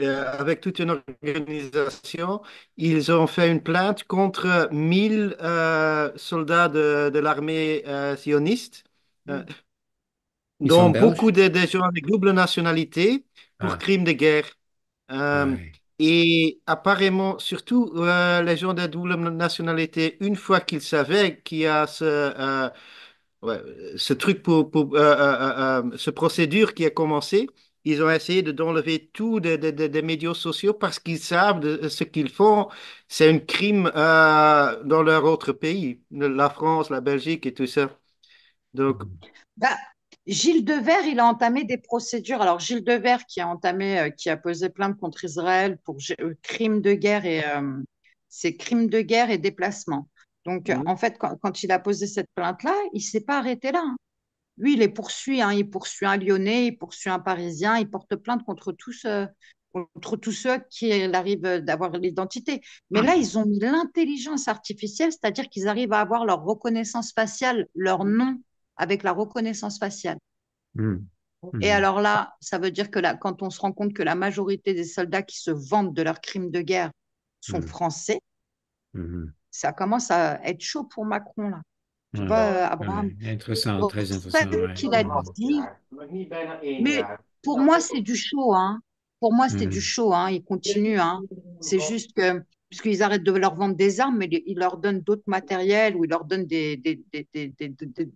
avec toute une organisation. Ils ont fait une plainte contre 1000 soldats de l'armée sioniste euh, mm. donc, beaucoup de, gens avec double nationalité pour crime crimes de guerre. Euh, et apparemment, surtout euh, les gens de double nationalité, une fois qu'ils savaient qu'il y a ce, ce truc pour, ce procédure qui a commencé, ils ont essayé d'enlever tout des, médias sociaux parce qu'ils savent de, ce qu'ils font. C'est un crime dans leur autre pays, la France, la Belgique et tout ça. Donc. Bah, Gilles Devers, il a entamé des procédures. Alors, Gilles Devers, qui a entamé, euh, qui a posé plainte contre Israël pour crime euh, crimes de guerre et euh, ces crimes de guerre et déplacement. Donc, en fait, quand, il a posé cette plainte-là, il s'est pas arrêté là. Hein. Lui, il les poursuit. Hein. Il poursuit un Lyonnais, il poursuit un Parisien, il porte plainte contre tous, contre tous ceux qui arrivent d'avoir l'identité. Mais là, ils ont mis l'intelligence artificielle, c'est-à-dire qu'ils arrivent à avoir leur reconnaissance faciale, leur nom avec la reconnaissance faciale. Mmh. Et mmh. alors là, ça veut dire que là, quand on se rend compte que la majorité des soldats qui se vantent de leurs crimes de guerre sont mmh. français, ça commence à être chaud pour Macron là. Euh, Abraham. intéressant, très intéressant. Mais pour moi, c'est du chaud. Hein. Pour moi, c'était du chaud. Hein. Il continue. Hein. C'est juste que puisqu'ils arrêtent de leur vendre des armes, mais ils leur donnent d'autres matériels ou ils leur donnent des,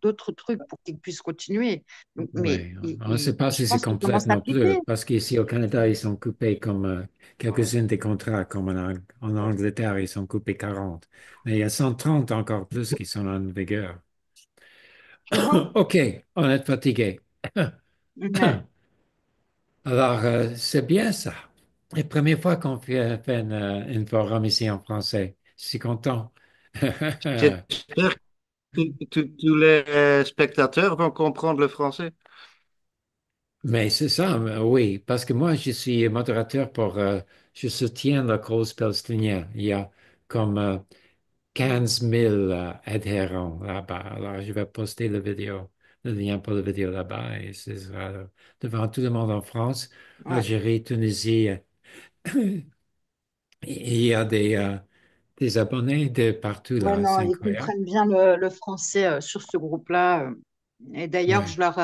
d'autres trucs pour qu'ils puissent continuer. mais On ne sait pas si c'est complètement plus, parce qu'ici au Canada, ils sont coupés comme euh, quelques uns des contrats, comme en, Angleterre, ils sont coupés 40. Mais il y a 130 encore plus qui sont en vigueur. OK, on est fatigué. Alors, euh, c'est bien ça la première fois qu'on fait, un, forum ici en français. Je suis content. J'espère que tous les spectateurs vont comprendre le français. Mais c'est ça, oui, parce que moi, je suis modérateur pour, euh, je soutiens la cause palestinienne. Il y a comme 15 euh, 000 euh, adhérents là-bas. Alors, je vais poster la vidéo, le lien pour la vidéo là-bas et ce sera devant tout le monde en France, Algérie, Tunisie, il y a des, euh, des abonnés de partout ils comprennent bien le, français euh, sur ce groupe-là. Euh. Et d'ailleurs, je leur,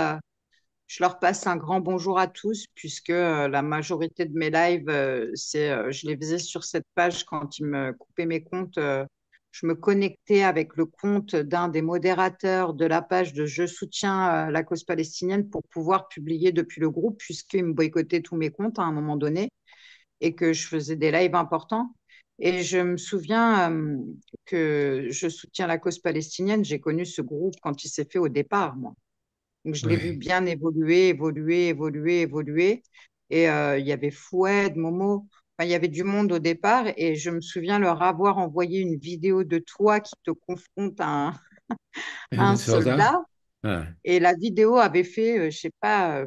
je leur passe un grand bonjour à tous, puisque la majorité de mes lives, c'est, je les faisais sur cette page quand ils me coupaient mes comptes. je me connectais avec le compte d'un des modérateurs de la page de Je soutiens la cause palestinienne pour pouvoir publier depuis le groupe, puisqu'ils me boycottaient tous mes comptes à un moment donné et que je faisais des lives importants. Et je me souviens euh, que je soutiens la cause palestinienne. J'ai connu ce groupe quand il s'est fait au départ, moi. Donc, je l'ai vu bien évoluer, évoluer, évoluer, évoluer. Et euh, il y avait Foued, Momo. Enfin, il y avait du monde au départ. Et je me souviens leur avoir envoyé une vidéo de toi qui te confronte à un, soldat. Et la vidéo avait fait, je euh, je sais pas,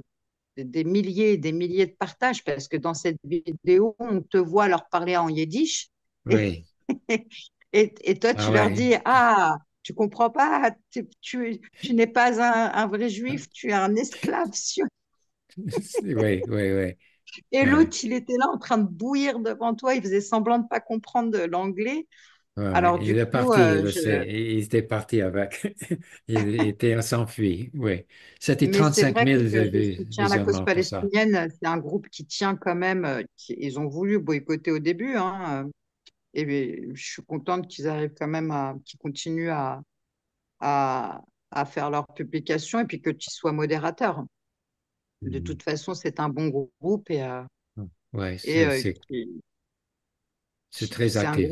des milliers et des milliers de partages parce que dans cette vidéo, on te voit leur parler en yiddish. Et, toi, ah tu leur dis Ah, tu comprends pas, tu, n'es pas un, vrai juif, tu es un esclave. oui, oui, oui. Et l'autre, il était là en train de bouillir devant toi, il faisait semblant de ne pas comprendre l'anglais. Alors, il est parti, euh, Il était parti avec. Il était oui. C'était 35 la cause palestinienne, c'est un groupe qui tient quand même. Euh, ils ont voulu boycotter au début, hein, euh, et je suis contente qu'ils arrivent quand même qu'ils continuent à, à, à faire leur publication, et puis que tu sois modérateur. De mmh. toute façon, c'est un bon groupe et, c'est, c'est très actif,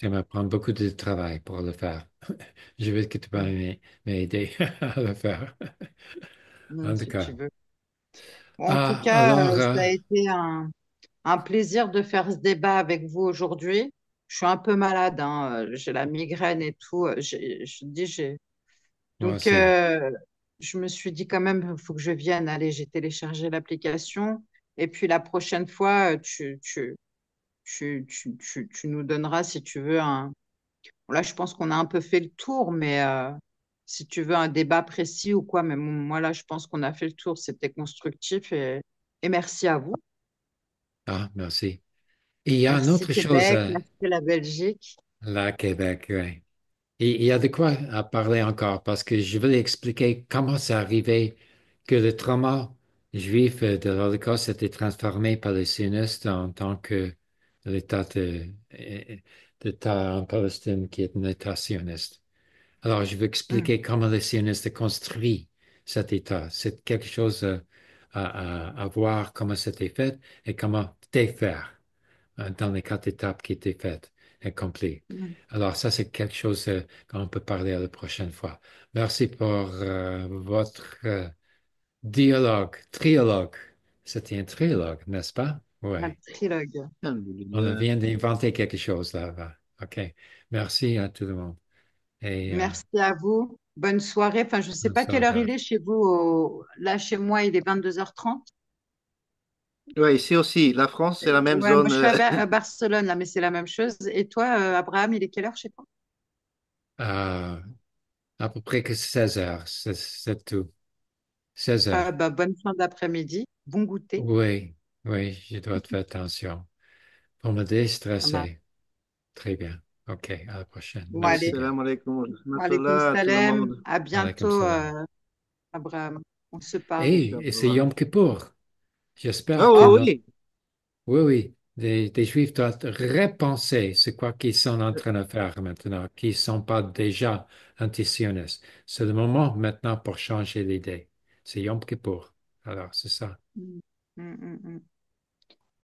Ça va prendre beaucoup de travail pour le faire. Je veux que tu m'aides m'aider à le faire. en ah, tout cas. Euh, ça a euh, été un, plaisir de faire ce débat avec vous aujourd'hui. Je suis un peu malade, hein, euh, j'ai la migraine et tout. Je dis, Donc, je me suis dit quand même, il faut que je vienne. Allez, j'ai téléchargé l'application. Et puis la prochaine fois, tu, tu, tu, tu, nous donneras, si tu veux, un... Là, je pense qu'on a un peu fait le tour, mais euh, si tu veux un débat précis ou quoi, mais moi, là, je pense qu'on a fait le tour. C'était constructif et, merci à vous. Ah, merci. il y a une autre chose. Euh, merci la Belgique. La Québec, oui. il y a de quoi à parler encore parce que je voulais expliquer comment c'est arrivé que le trauma juif de l'Holocauste s'était transformé par les sionistes en tant que l'État d'État en Palestine qui est un État sioniste. Alors, je vais ah. expliquer comment les sionistes construisent cet État. C'est quelque chose euh, à, à, voir comment c'était fait et comment défaire euh, dans les quatre étapes qui étaient faites et complet mm. Alors, ça, c'est quelque chose euh, qu'on peut parler à la prochaine fois. Merci pour votre dialogue, triologue. C'était un triologue, n'est-ce pas? trilogue. On vient d'inventer quelque chose là-bas. OK. Merci à hein, tout le monde. Et, euh, Merci à vous. Bonne soirée. Enfin, je ne sais pas quelle heure il est chez vous. Là, chez moi, il est 22h30. Oui, ici aussi. La France, c'est la même zone. je suis euh, à Barcelone, là, mais c'est la même chose. Et toi, euh, Abraham, il est quelle heure chez toi À peu près que 16 h C'est tout. 16 h ah, bah, bonne fin d'après-midi. Bon goûter. Oui. Oui, je dois te faire attention pour me déstresser. Très bien. OK, à la prochaine. Bon, allez. Salam alaikum. salam. À bientôt, euh, Abraham. On se parle. et c'est Yom Kippour. J'espère ah, Oui. oui, oui. Les, Juifs doivent repenser ce qu'ils sont en train de faire maintenant, qu'ils ne sont pas déjà antisionistes. C'est le moment maintenant pour changer l'idée. C'est Yom Kippour. Alors, c'est ça. Mm, mm, mm,